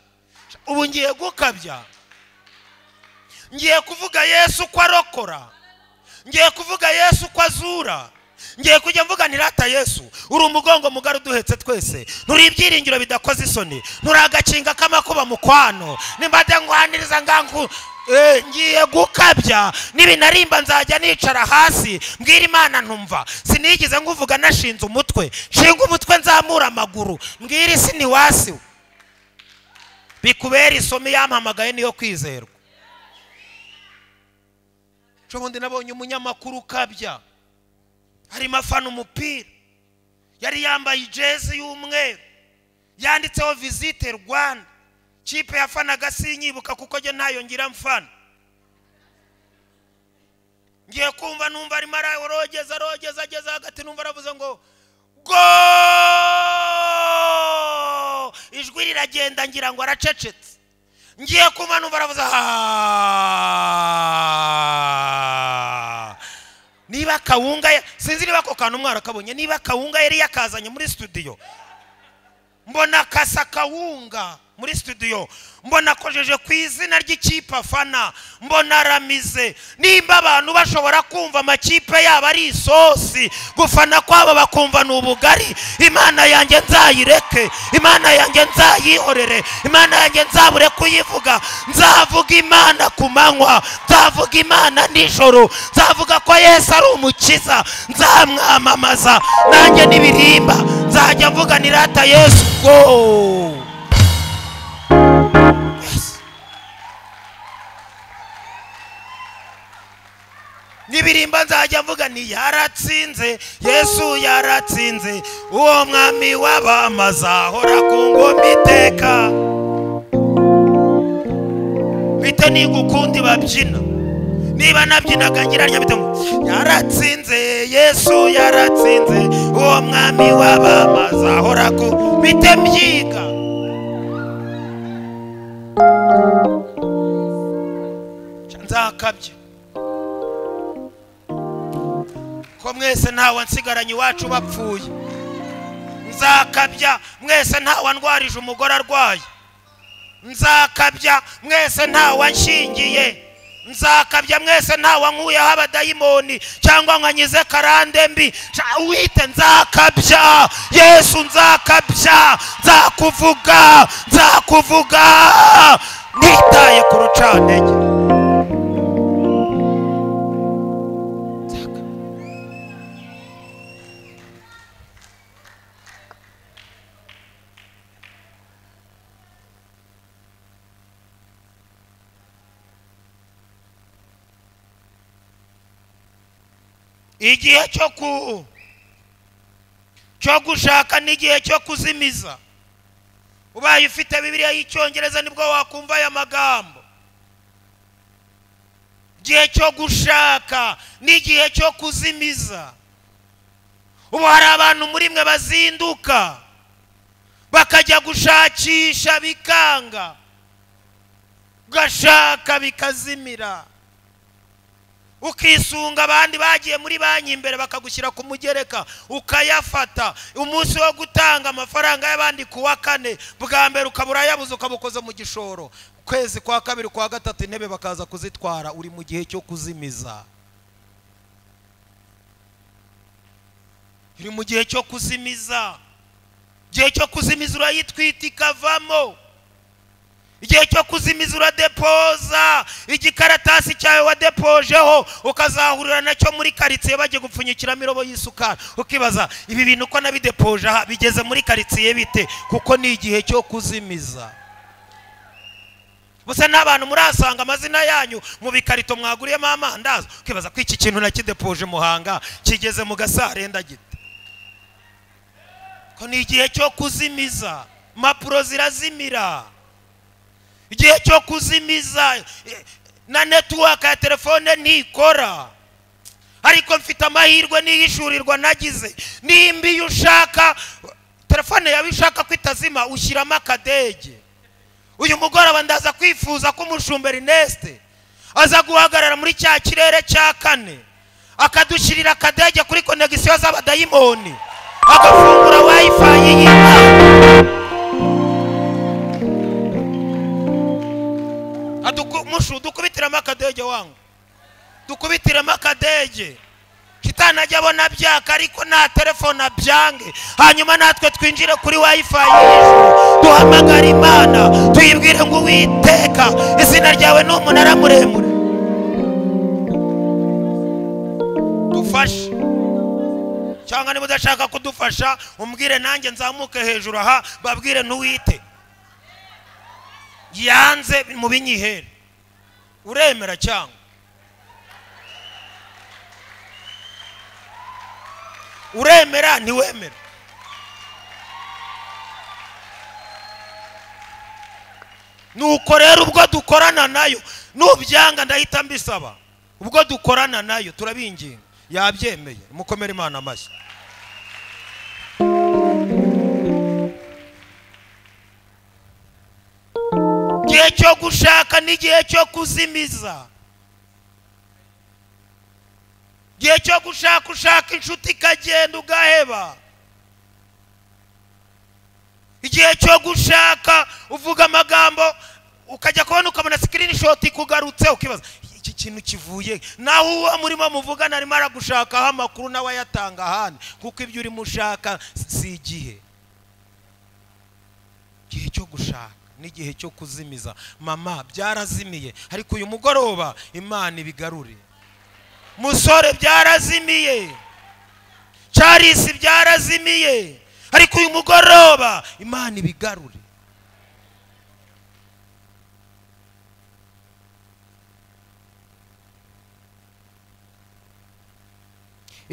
ubu ngiye gukabya ngiye kuvuga yesu ko arokora ngiye kuvuga yesu ko azura ngiye kujya mvuga ntirata yesu uri umugongo mugari uduhetse twese nturi ibyiringiro bidakoze isoni nturi agakinga k'amakuba mu kwano nimba ndengwaniriza ngangu eh, ngiye gukabya n'ibinarimba nzajya nicara hasi mbwira imana numva sinigeze nguvuga nashinze umutwe nshinga umutwe nzamura amaguru mbwira isi ni wasi bikubera isomo yampamagaye niyo kwizerwa bundi nabonye umunyamakuru ukabya harimo afana umupira yari yambaye ijezi y'umweru yanditseho visite rwanda kipe yafanaga sinyibuka kuko njye ntayo ngira mfana ngiye kumva numva arimo arogeza arogeza ageze hagati numva aravuze ngo go ijwi riragenda ngira ngo aracecetse ngiye kuba numva niba kawunga sinzi niba ako kantu mwarakabonye niba kawunga yari yakazanye muri studio mbona kasa kawunga muri studio mbona akojeje ku izina ry'ikipe afana mbona aramize nimba abantu bashobora kumva amakipe yabo ari isosi gufana kwabo bakumva ni ubugari imana yanjye nzayireke imana yanjye nzayihorere imana yanjye nzabure kuyivuga nzavuga imana ku manywa nzavuga imana nijoro nzavuga ko yesu ari umukiza nzamwamamaza nanjye n'ibirimba nzajya mvuganira nirata yesu wooo n'ibirimba nzajya mvuga ni yaratsinze yesu yaratsinze uwo mwami w'abamazahora ku ngoma iteka bite nigukundi babyina niba nabyinaga ngiranya bite ngo yaratsinze yesu yaratsinze uwo mwami w'abamazahora ku bite mbyiga nzakabye ko mwese ntawe nsigaranye iwacu bapfuye nzakabya mwese ntawe ndwarije umugore arwaye nzakabya mwese ntawe nshingiye nzakabya mwese ntawe nkuyeho abadayimoni cyangwa nkanyize karande mbi wite nzakabya yesu nzakabya nzakuvuga nzakuvuga nitaye ku rucantege igihe cyo ku cyo gushaka n'igihe cyo kuzimiza ubaye ufite Bibiliya y'icyongereza nibwo wakumva aya magambo igihe cyo gushaka n'igihe cyo kuzimiza ubu hari abantu muri mwe bazinduka bakajya gushakisha bikanga ugashaka bikazimira ukisunga abandi bagiye muri banki imbere bakagushyira ku mugereka ukayafata umunsi wo gutanga amafaranga y'abandi ku wa kane bwa mbere ukaba urayabuze ukabukoza mu gishoro kwezi kwa kabiri kwa gatatu intebe bakaza kuzitwara uri mu gihe cyo kuzimiza uri mu gihe cyo kuzimiza igihe cyo kuzimiza urayitwita ikavamo igihe cyo kuzimiza uradepoza igikaratasi cyawe wadepojeho ukazahurira nacyo muri karitsiye bajya gupfunyikiramo irobo y'isukari ukibaza ibi bintu uko nabidepoje aha bigeze muri karitsiye bite kuko ni igihe cyo kuzimiza gusa n'abantu murasanga amazina yanyu mu bikarito mwaguriyemo amandazi ukibaza ko iki kintu nakidepoje muhanga kigeze mu gasarenda gite ko ni igihe cyo kuzimiza impapuro zirazimira igihe cyo kuzimiza eh, na netiwaka ya telefone ntikora ariko mfite amahirwe n'ihishurirwa nagize nimba iyo ushaka telefone yawe ishaka ko itazima ushyiramo akadege uyu mugoroba ndaza kwifuza ko umushumba rinesite aza guhagarara muri cya kirere cya kane akadushyirira akadege kuri konegisiyo z'abadayimoni agafungura wayifayi y'inka mushu dukubitiramo akadege wangu dukubitiramo akadege kitana ajya abona byaka ariko nta telefone abyange hanyuma natwe twinjire kuri wayifayi y'ijuru imana tuyibwire ngo uwiteka izina ryawe ni umunara muremure dufashe cyangwa niba udashaka kudufasha umbwire nanjye nzamuke hejuru aha babwire ntuwite yanze mu binyihere uremera cyangwa uremera ntiwemera nuko rero ubwo dukorana nayo nubyanga ndahita mbisaba ubwo dukorana nayo turabinginga yabyemeye mukomere imana amashyi igihe cyo gushaka n'igihe cyo kuzimiza igihe cyo gushaka ushaka inshuti ikagenda ugaheba igihe cyo gushaka uvuga amagambo ukajya kubona ukabona sikirinishoti ikugarutse ukibaza iki kintu kivuye naho uwo murimo muvugana arimo aragushakaho amakuru nawe ayatanga ahandi kuko ibyo urimo ushaka si igihe igihe cyo gushaka n'igihe cyo kuzimiza mama byarazimiye ariko uyu mugoroba imana ibigarure musore byarazimiye carisi byarazimiye ariko uyu mugoroba imana ibigarure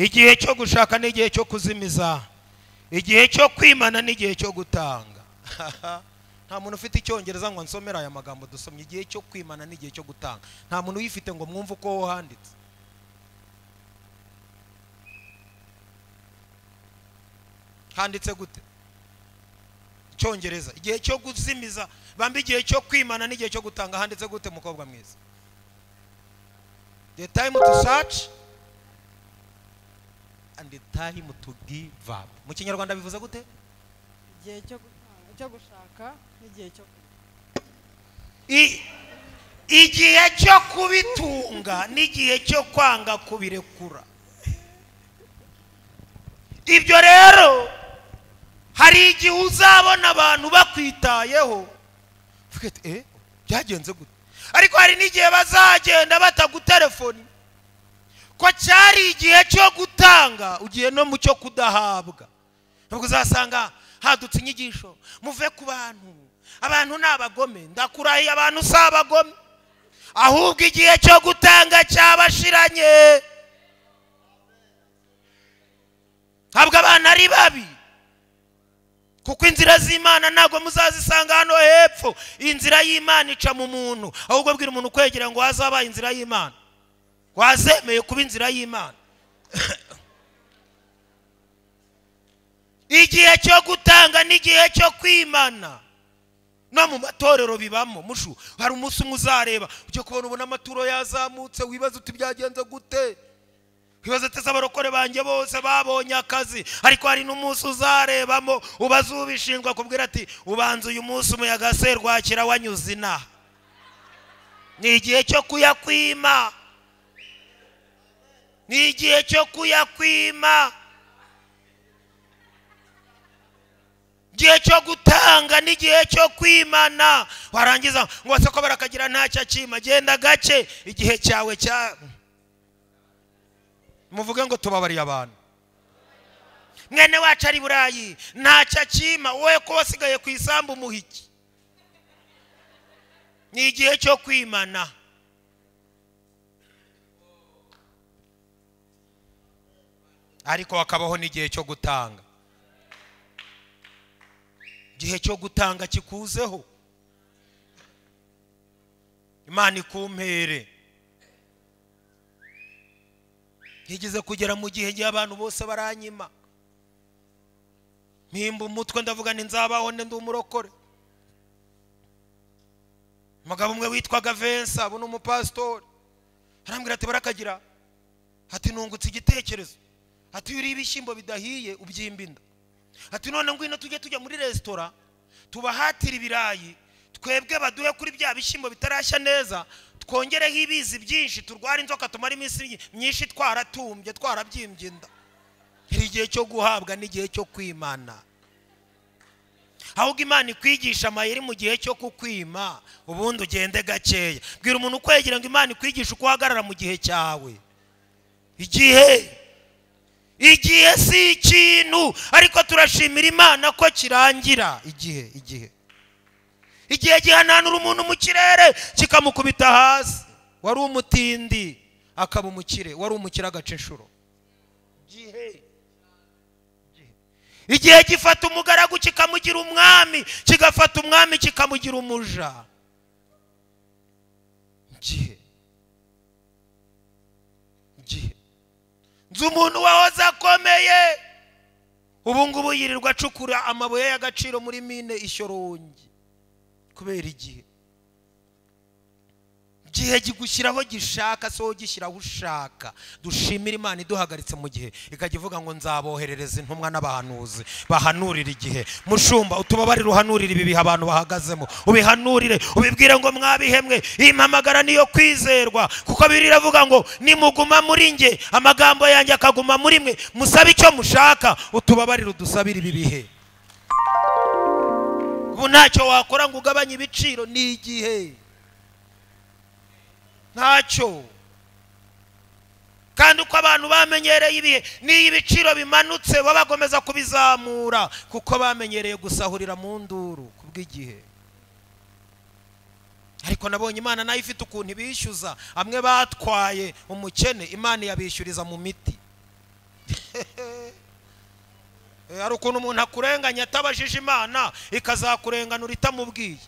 igihe cyo gushaka n'igihe cyo kuzimiza igihe cyo kwimana n'igihe cyo gutanga nta muntu ufite icyongereza ngo nsomere aya magambo dusomye igihe cyo kwimana n'igihe cyo gutanga nta muntu uyifite ngo mwumve uko wowe handitse handitse gute icyongereza igihe cyo guzimiza bamba igihe cyo kwimana n'igihe cyo gutanga handitse gute mukobwa mwiza the time to search and the time to give up mu kinyarwanda bivuze gute igihe cyo gushaka igihe cyo kubitunga n'igihe cyo kwanga kubirekura ibyo rero hari igihe uzabona abantu bakwitayeho eh, byagenze gute ariko hari n'igihe bazagenda batagutelefoni ko cyari igihe cyo gutanga ugiye no mu cyo kudahabwa ntabwo uzasanga hadutse inyigisho muve ku bantu abantu ni abagome ndakurahiye abantu si abagome ahubwo igihe cyo gutanga cyabashiranye ntabwo abana ari babi kuko inzira z'imana ntabwo muzazisanga hano hepfo inzira y'imana ica mu muntu ahubwo bwira umuntu kwegera ngo hazabaye inzira y'imana wazemeye kuba inzira y'imana igihe cyo gutanga n'igihe cyo kwimana no mu matorero bibamo mushu hari umunsi umwe uzareba ujya kubona ubona amaturo yazamutse wibaza uti byagenze gute wibaza ati abarokore banjye bose babonye akazi ariko hari n'umunsi uzarebamo ubaze ubishinzwe akubwira ati ubanza uyu munsi umuyaga se rwakira wanyuze inaha ni igihe cyo kuyakwima ni igihe cyo kuyakwima igihe cyo gutanga n'igihe cyo kwimana warangiza ngo se ko barakagira ntacyo akima genda gake igihe cyawe cya muvuge ngo tubabariye abantu mwene wacu ari burayi ntacyo akima wowe ko wasigaye ku isambu umuhiki ni igihe cyo kwimana ariko hakabaho n'igihe cyo gutanga igihe cyo gutanga kikuzeho imana ikumpere yigeze kugera mu gihe abantu bose baranyima mpimba umutwe ndavuga nzabaho ndi umurokore umugabo umwe witwaga vensa abo ni umupasitori arambwira ati barakagira ati nungutse igitekerezo ati iyo uriye ibishyimbo bidahiye ubyimba inda ati none ngwino tujye tujya muri resitora tubahatira ibirayi twebwe baduhe kuri bya bishyimbo bitarashya neza twongereho ibizi byinshi turwara inzoka tumara iminsi myinshi twaratumbye twarabyimbye inda hari igihe cyo guhabwa n'igihe cyo kwimana ahubwo imana ikwigisha amayeri mu gihe cyo kukwima ubundi ugende gakeya bwira umuntu ukwegera ngo imana ikwigisha uko uhagarara mu gihe cyawe igihe igihe si ikintu ariko turashimira imana ko kirangira igihe igihe igihe gihananura umuntu mu kirere kikamukubita hasi wari umutindi akaba umukire wari umukire agacishuro igihe gifata umugaragu kikamugira umwami kigafata umwami kikamugira umuja igihe nzi umuntu wahoze akomeye ubu ngubu yirirwa acukura amabuye y'agaciro muri mine ishyorongi kubera igihe gihe gigushyiraho gishaka so gishyiraho ushaka dushimira imana iduhagaritse mu gihe ikajya ivuga ngo nzaboherereza intumwa n'abahanuzi bahanurira igihe mushumba utubabarire uhanurire ibi bihe abantu bahagazemo ubihanurire ubibwire ngo mwabihemwe iyi mpamagara niyo kwizerwa kuko biravuga ngo nimuguma muri njye amagambo yanjye akaguma muri mwe musabe icyo mushaka utubabarire udusabire ibi bihe ubu ntacyo wakora ngo ugabanye ibiciro ni igihe ntacyo kandi uko abantu bamenyereye ibihe n'iyo ibiciro bimanutse baba bagomeza kubizamura kuko bamenyereye gusahurira mu nduru ku bw'igihe ariko nabonye imana nayo ifite ukuntu ibishyuza amwe batwaye umukene imana yabishyuriza mu miti hari ukuntu umuntu akurenganya atabajije imana ikazakurenganura itamubwiye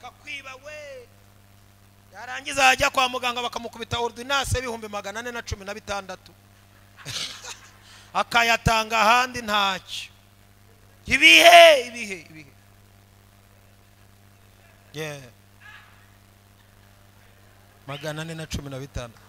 akakwiba we yarangiza yajya kwa muganga bakamukubita ordinance y'ibihumbi magana ane na cumi na bitandatu akayatanga ahandi ntacyo ibihe ibihe ibihe magana ane na cumi na bitandatu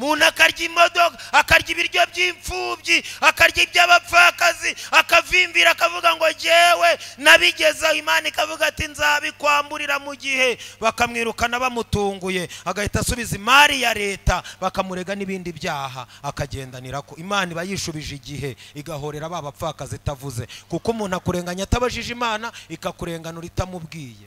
umuntu akarya imodoka akarya ibiryo by'imfubyi akarya iby'abapfakazi akavimbira akavuga ngo ngewe nabigezeho imana ikavuga ati nzabikwamburira mu gihe bakamwirukana bamutunguye agahita asubiza imari ya leta bakamurega n'ibindi byaha akagendanira ko imana iba yishubije igihe igahorera ba bapfakazi itavuze kuko umuntu akurenganya atabajije imana ikakurenganura itamubwiye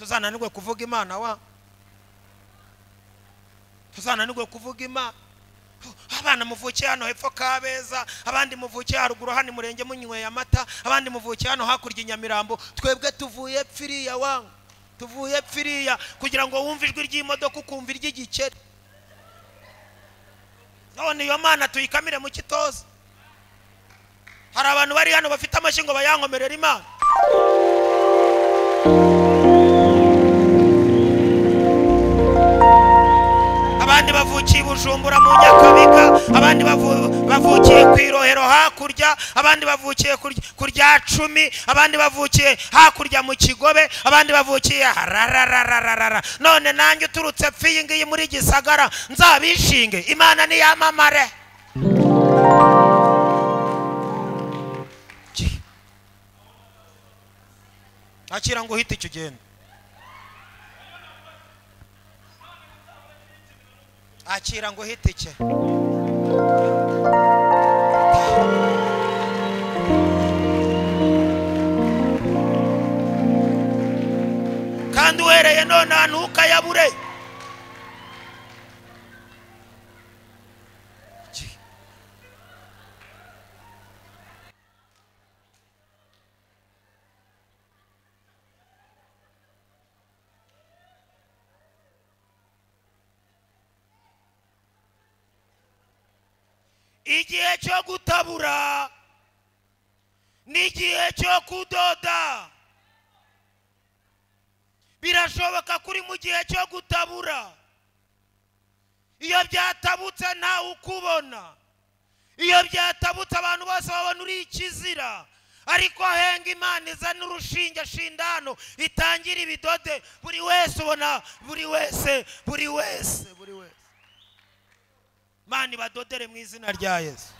tuzananirwe kuvuga imana wa tuzananirwe kuvuga imana abana muvukiye hano hepfo kabeza abandi muvukiye haruguru hano murenge munyweye amata abandi muvukiye hano hakurya i Nyamirambo twebwe tuvuye pfiriya wanga tuvuye pfiriya kugira ngo wumve ijwi ry'imodoka ukumva iry'igikeri none iyo mana tuyikamire mu kitoza hari abantu bari hano bafite amashyi ngo bayankomerere imana bujumbura mu nyakabiga abandi bavukiye ku irohero hakurya abandi bavukiye ku rya cumi abandi bavukiye hakurya mu kigobe abandi bavukiye harararararara none nanjye uturutse pfi muri gisagara nzabishinge imana niyamamare akira ngo uhite ugende yakira ngo hitike kandi uhereye none igihe cyo gutabura n'igihe cyo kudoda birashoboka kuri mu gihe cyo gutabura iyo byatabutse ntawe ukubona iyo byatabutse abantu bose babona uri ikizira ariko henga imana izana urushinge shinda itangira ibidode buri wese ubona buri wese buri wese mani badodere mu izina rya yesu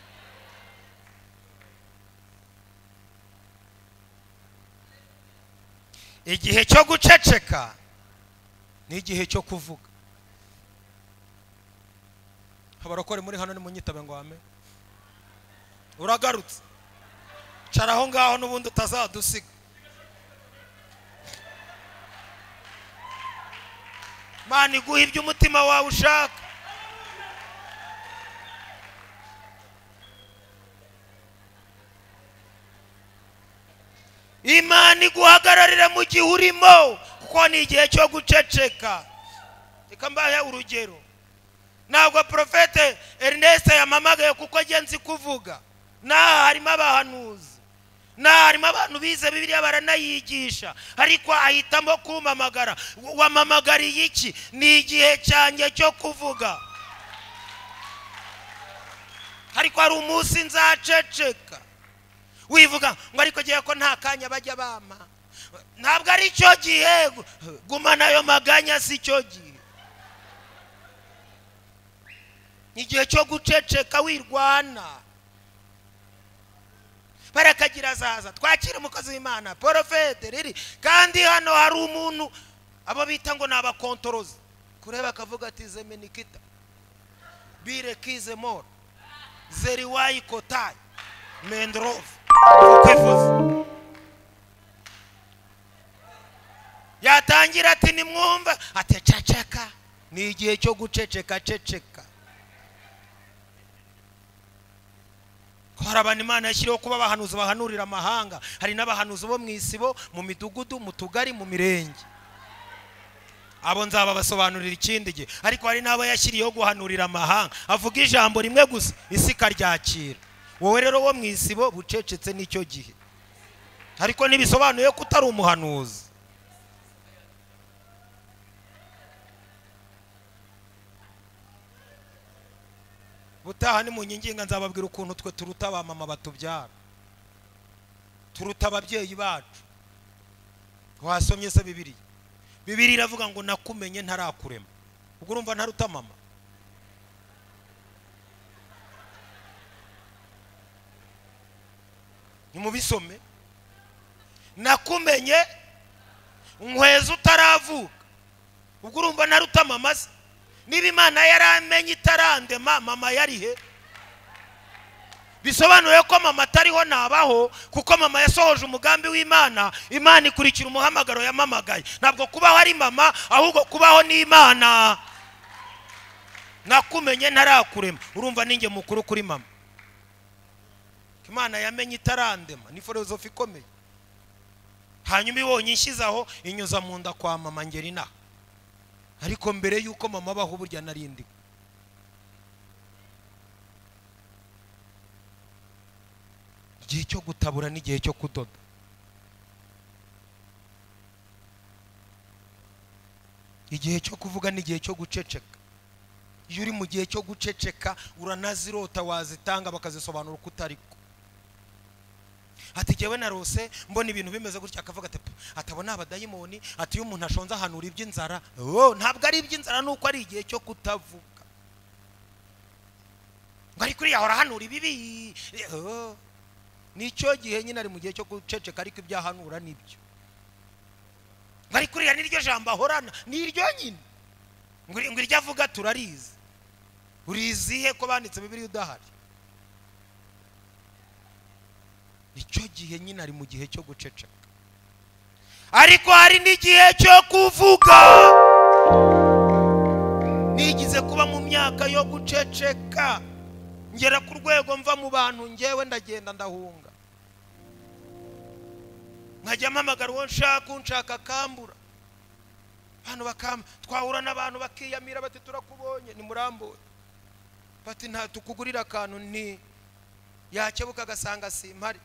igihe cyo guceceka ni igihe cyo kuvuga abarokore muri hano ni mu nyitabe ngo wame uragarutse cara aho ngaho n'ubundi utazadusiga mani iguha ibyo umutima wawe ushaka imana iguhagararira mu gihe urimo kuko ni igihe cyo guceceka reka mbahe urugero ntabwo profete erineste yamamagaye kuko nzi kuvuga n'aha harimo abahanuzi n'aha harimo abantu bize bibiriya baranayigisha ariko ahitamo kumamagara wamamagariye iki ni igihe cyanjye cyo kuvuga ariko hari umunsi nzaceceka wivuga ngo ariko ngewe ko nta kanya bajya bama ntabwo ari cyo gihe gumana ayo maganya si cyo gihe ni igihe cyo guceceka wirwana barakagira azaza twakire umukozi w'imana porofete riri kandi hano hari umuntu abo bita ngo ni abakontorozi kureba akavuga ati zemenikita bire kize moro zeriwayi kotayi mendorove kwivuza yatangira ati nimwumva ati ceceka ni igihe cyo guceceka ceceka hari abantu imana yashyiriweho kuba abahanuzi bahanurira amahanga hari n'abahanuzi bo mu isibo mu midugudu mu tugari mu mirenge abo nzaba basobanurira ikindi gihe ariko hari n'abo yashyiriyeho guhanurira amahanga avuga ijambo rimwe gusa isi ikaryakira wowe rero wo mu isibo bucecetse n'icyo gihe ariko ntibisobanuye ko utari umuhanuzi butaha ni mu nkinginga nzababwira ukuntu twe turuta mama batubyara turuta ababyeyi bacu wasomye se bibiri bibiri iravuga ngo nakumenye ntarakurema ubwo urumva ntaruta mama ntimubisome nakumenye nkweza utaravuka ubwo urumva na rutama amase niba imana yaramenye itarandema mama yarihe bisobanuye ko mama atariho nabaho kuko mama yasohoje umugambi w'imana imana ikurikira umuhamagaro yamamagaye ntabwo kubaho ari mama ahubwo kubaho ni imana nakumenye ntarakurema urumva ninjye mukuru kuri mama imana yamenye itarandema ni filozofi ikomeye hanyuma ibonye ishyize aho inyuza mu nda kwa mama ngera inaha ariko mbere y'uko mama abaho burya narindi igihe cyo gutabura n'igihe cyo kudoda igihe cyo kuvuga n'igihe cyo guceceka iyo uri mu gihe cyo guceceka uranazirota wazitanga bakazisobanura uko utari ko ati jyewe narose mbona ibintu bimeze gutya akavuga ati atabona abadayimoni ati iyo umuntu ashonze ahanura iby'inzara oh, ntabwo ari iby'inzara nuko ari igihe cyo kutavuga ngo ariko uriya harahanura ibibi oh, nicyo gihe nyine ari mu gihe cyo guceceka ariko ibyo ahanura nibyo ngo ariko uriya niryo jambo ahorana niryo nyine ngo iryo avuga turarizi urizihe ko banditse bibiri udahari nicyo gihe nyine ari mu gihe cyo guceceka ariko hari n'igihe cyo kuvuga nigize kuba mu myaka yo guceceka ngera ku rwego mva mu bantu ngewe ndagenda ndahunga nkajya mpamagara uwo nshaka unshaka akambura abantu bakamba twahura n'abantu bakiyamira bati turakubonye ni murambuye bati nta tukugurira akantu ni yakebuka agasanga simpari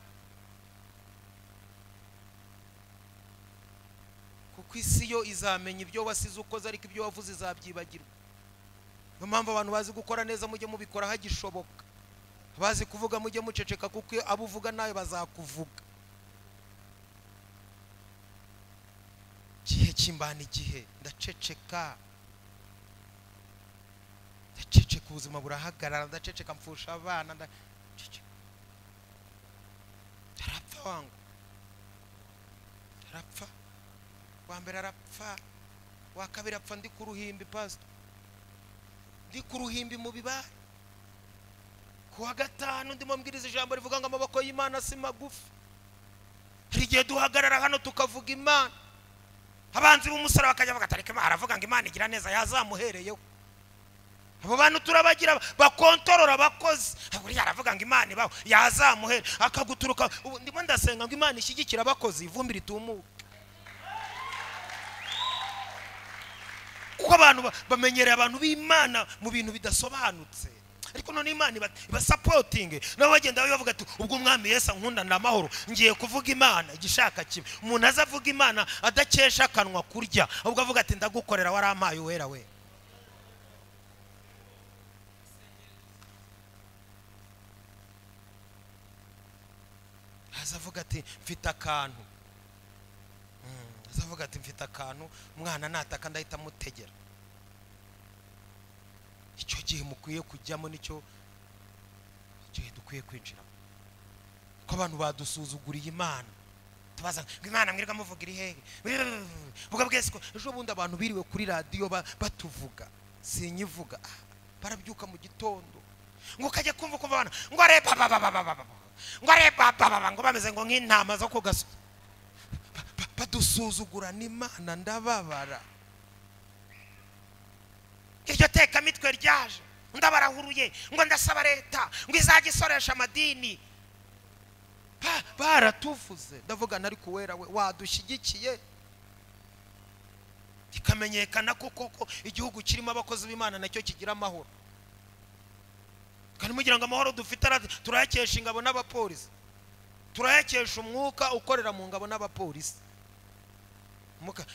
ariko isi yo izamenya ibyo wasize ukoze ariko ibyo wavuze izabyibagirwa niyo mpamvu abantu bazi gukora neza mujye mubikora hagishoboka bazi kuvuga mujye muceceka kuko abo uvuga nawe bazakuvuga igihe kimbana igihe ndaceceka ndaceceka ubuzima burahagarara ndaceceka mfusha abana ndaceceka ndarapfa wangu ndarapfa wa mbere arapfa wa kabiri apfa ndi ku ruhimbi pasita ndi ku ruhimbi mu bibare ku wa gatanu ndimo mbwiriza ijambo rivuga ngo amaboko y'imana si magufi hari igihe duhagarara hano tukavuga imana abanzi b'umusore bakajya bagatarika imana aravuga ngo imana igira neza yazamuhereyeho abo bantu turabagira bakontorora abakozi buriya aravuga ngo imana ibaho yazamuhere akaguturuka ndimo ndasenga ngo imana ishyigikire abakozi ivumbi ritumuka kuko abantu bamenyereye abantu b'imana mu bintu bidasobanutse ariko none imana ibasapotinge nabo bagenda bavuga ati ubwo umwami Yesu nkunda ni amahoro ngiye kuvuga imana igishaka kiba umuntu aza avuga imana adakesha akanwa kurya ahubwo avuga ati ndagukorera warampaye uwera we aza avuga ati mfite akantu azavuga ati mfite akantu umwana nataka ndahita mutegera icyo gihe mukwiye kujyamo nicyo gihe dukwiye kwinjiramo ko abantu badusuzuguriye imana tubaza ngo imana mwirwa muvuga iri hehe vuga bwese ko ejo bundi abantu biriwe kuri radiyo batuvuga sinyivuga barabyuka mu gitondo ngo ukajya kumva ukumva abana ngo areba ngo areba ngo bameze ngo nk'intama zo ku gasozi badusuzugura n'imana ndababara iryo tekamitwe ryaje ndabarahuruye ngo ndasaba leta ngo izajye isoresha amadini baratuvuze ndavugana ariko kuwera we wadushyigikiye ikamenyekana ko koko igihugu kirimo abakozi b'imana nacyo kigira amahoro kandi mugira ngo amahoro dufite turayakesha ingabo n'abapolisi turayakesha umwuka ukorera mu ngabo n'abapolisi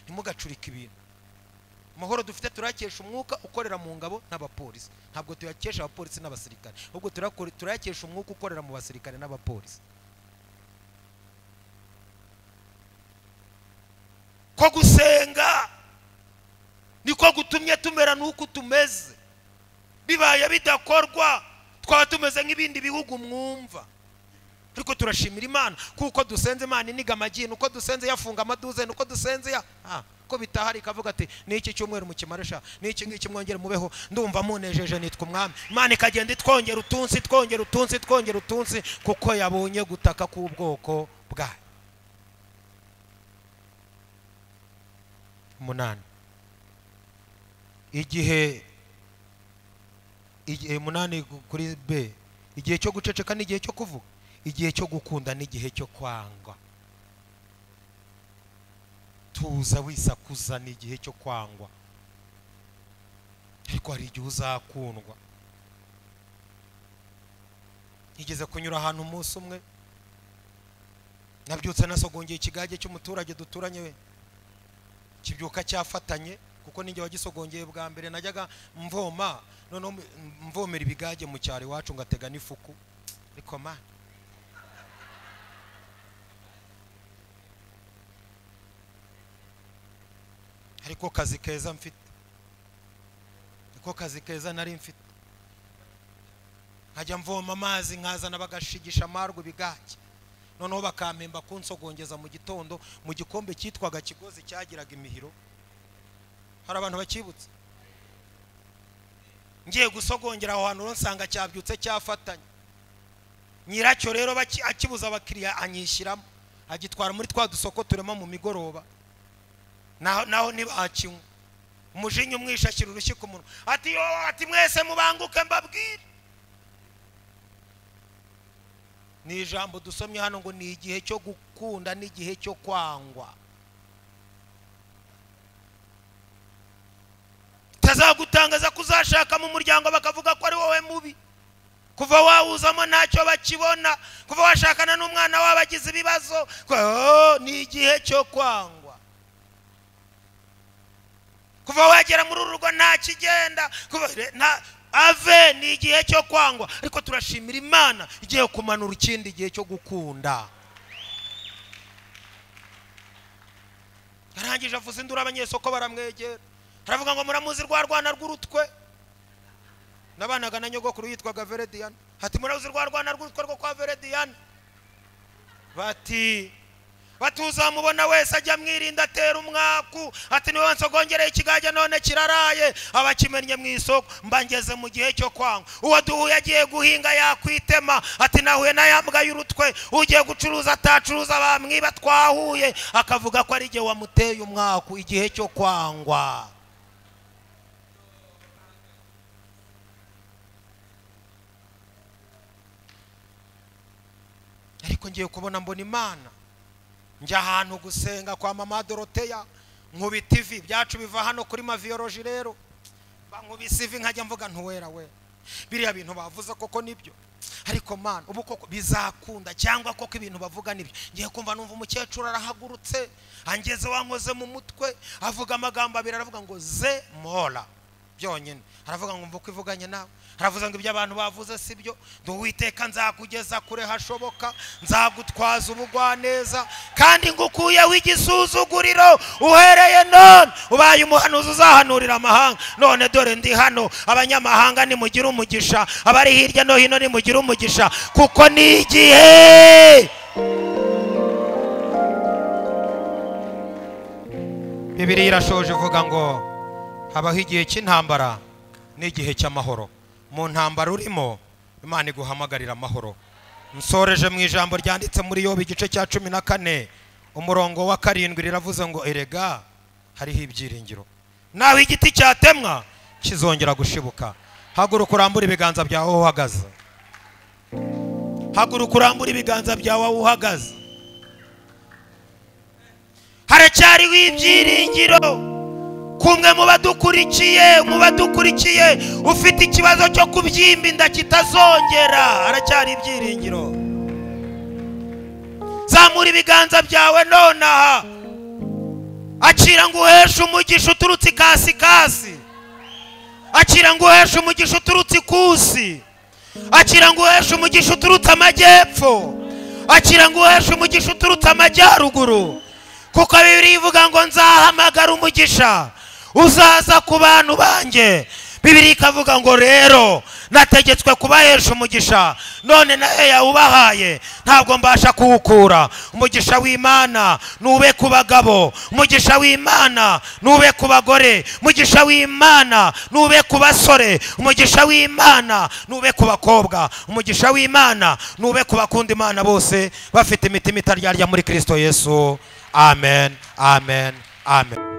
ntimugacurike ibintu amahoro dufite turakesha umwuka ukorera mu ngabo n'abapolisi ntabwo tuyakesha abapolisi n'abasirikare ahubwo turayakesha umwuka ukorera mu basirikare n'abapolisi ko gusenga niko gutumye tumera n'uko tumeze bibaye bidakorwa twaba tumeze nk'ibindi bihugu mwumva ariko turashimira imana kuko dusenze imana iniga amagi uko dusenze yafunga amaduze nuko dusenze ya ah, ko bitahari ikavuga ati ni iki cyumweru mukimarisha ni iki ngiki mwongere mubeho ndumva munejeje nitwa umwami imana ikagenda itwongera utunsi twongera utunsi twongera utunsi kuko yabonye gutaka k'ubwoko bwayo munani igihe igihe umunani kuri b igihe cyo guceceka n'igihe cyo kuvuga igihe cyo gukunda n'igihe cyo kwangwa tuza wisakuza ni igihe cyo kwangwa ariko hari igihe uzakundwa nigeze kunyura ahantu umunsi umwe nabyutse nasogongeye ikigage cy'umuturage duturanye we kibyuka cyafatanye kuko ninjye wagisogongeye bwa mbere najyaga mvoma noneho mvomera ibigage mu cyaro iwacu ngatega n'ifuku ariko mani ariko kazi keza mfite niko kazi keza nari mfite nkajya mvoma amazi nkazana bagashigisha amarwa ibigage noneho bakampemba kunsogongeza mu gitondo mu gikombe cyitwaga kigozi cyagiraga imihiro hari abantu bakibutse ngiye gusogongera aho hantu nsanga cyabyutse cyafatanye nyiracyo rero akibuza abakiriya anyishyiramo agitwara muri twa dusoko turema mu migoroba naho ntibakinywe umujinya umwisha ashyira urushyi ku munwa ati yo ati mwese mubanguke mbabwire ni ijambo dusomye hano ngo ni igihe cyo gukunda n'igihe cyo kwangwa utazagutangaza kuzashaka mu muryango bakavuga ko ari wowe mubi kuva wawuzamo ntacyo bakibona kuva washakana n'umwana wabo agize ibibazo oh, ni igihe cyo kwangwa kuva wagera muri uru rugo nta kigenda ave ni igihe cyo kwangwa ariko turashimira imana igiye kumanura ikindi gihe cyo gukunda arangije avuza induru abanyesoko baramwegera aravuga ngo muramuzi rwa rwana rw'urutwe nabanaga na nyogokuru yitwaga verediyane hati muramuzi rwa rwana rw'urutwe rwo kwa verediyane bati bati mubona wese ajya mwirinda atera umwaku ati niwe nsogongere ikigage none kiraraye abakimennye mu isoko mbangeze mu gihe cyo kwanga uwo duhuye agiye guhinga yakwitema ati nahuye na yambwa y'urutwe ugiye gucuruza atacuruza bamwiba twahuye akavuga ko ari igihe wamuteye umwaku igihe cyo kwangwa ariko ngiye kubona mbona imana njya ahantu gusenga kwa mama doroteya nkubita ivi byacu biva hano kuri maviyoroji rero nkubise ivi nkajya mvuga ntuwera we biriya bintu bavuze koko nibyo ariko mwana ubu koko bizakunda cyangwa koko ibintu bavuga nibyo ngiye kumva numva umukecuru arahagurutse angeze wankoze mu mutwe avuga amagambo abiri aravuga ngo ze mora byonyine haravuga ngo mvuko ivuganye nawe haravuze ngo ibyo abantu bavuze si byo ndi uwiteka nzakugeza kure hashoboka nzagutwaza ubugwaneza kandi ngukuyeho w’igisuzuguriro uhereye none ubaye umuhanuzi uzahanurira amahanga none dore ndi hano abanyamahanga nimugire umugisha abari hirya no hino nimugire umugisha kuko ni igihe bibiri irashoje ivuga ngo habaho igihe cy'intambara n'igihe cy'amahoro mu ntambara urimo imana iguhamagarira amahoro nsoreje mu ijambo ryanditse muri yoba igice cya cumi na kane umurongo wa karindwi riravuze ngo erega hariho ibyiringiro naho igiti cyatemwa kizongera gushibuka haguruka urambure ibiganza byawe aho uhagaze haguruka urambure ibiganza byawe aho uhagaze haracyariho ibyiringiro kumwe mu badukurikiye mu badukurikiye ufite ikibazo cyo kubyimba inda kitazongera haracyari ibyiringiro zamura ibiganza byawe nonaha akira ngo uheshe umugisha uturutse ikasikasi akira ngo uheshe umugisha uturutse ikusi akira ngo uheshe umugisha uturutse amajyepfo akira ngo uheshe umugisha uturutse amajyaruguru kuko bibiri ivuga ngo nzahamagara umugisha uzaza ku bantu banjye bibiri ikavuga ngo rero nategetswe kubahesha umugisha none nawe yawubahaye ntabwo mbasha kuwukura umugisha w'imana nube ku bagabo umugisha w'imana nube ku bagore umugisha w'imana nube ku basore umugisha w'imana nube ku bakobwa umugisha w'imana nube ku bakunda imana bose bafite imitima itaryarya muri kirisito yesu amen amen amen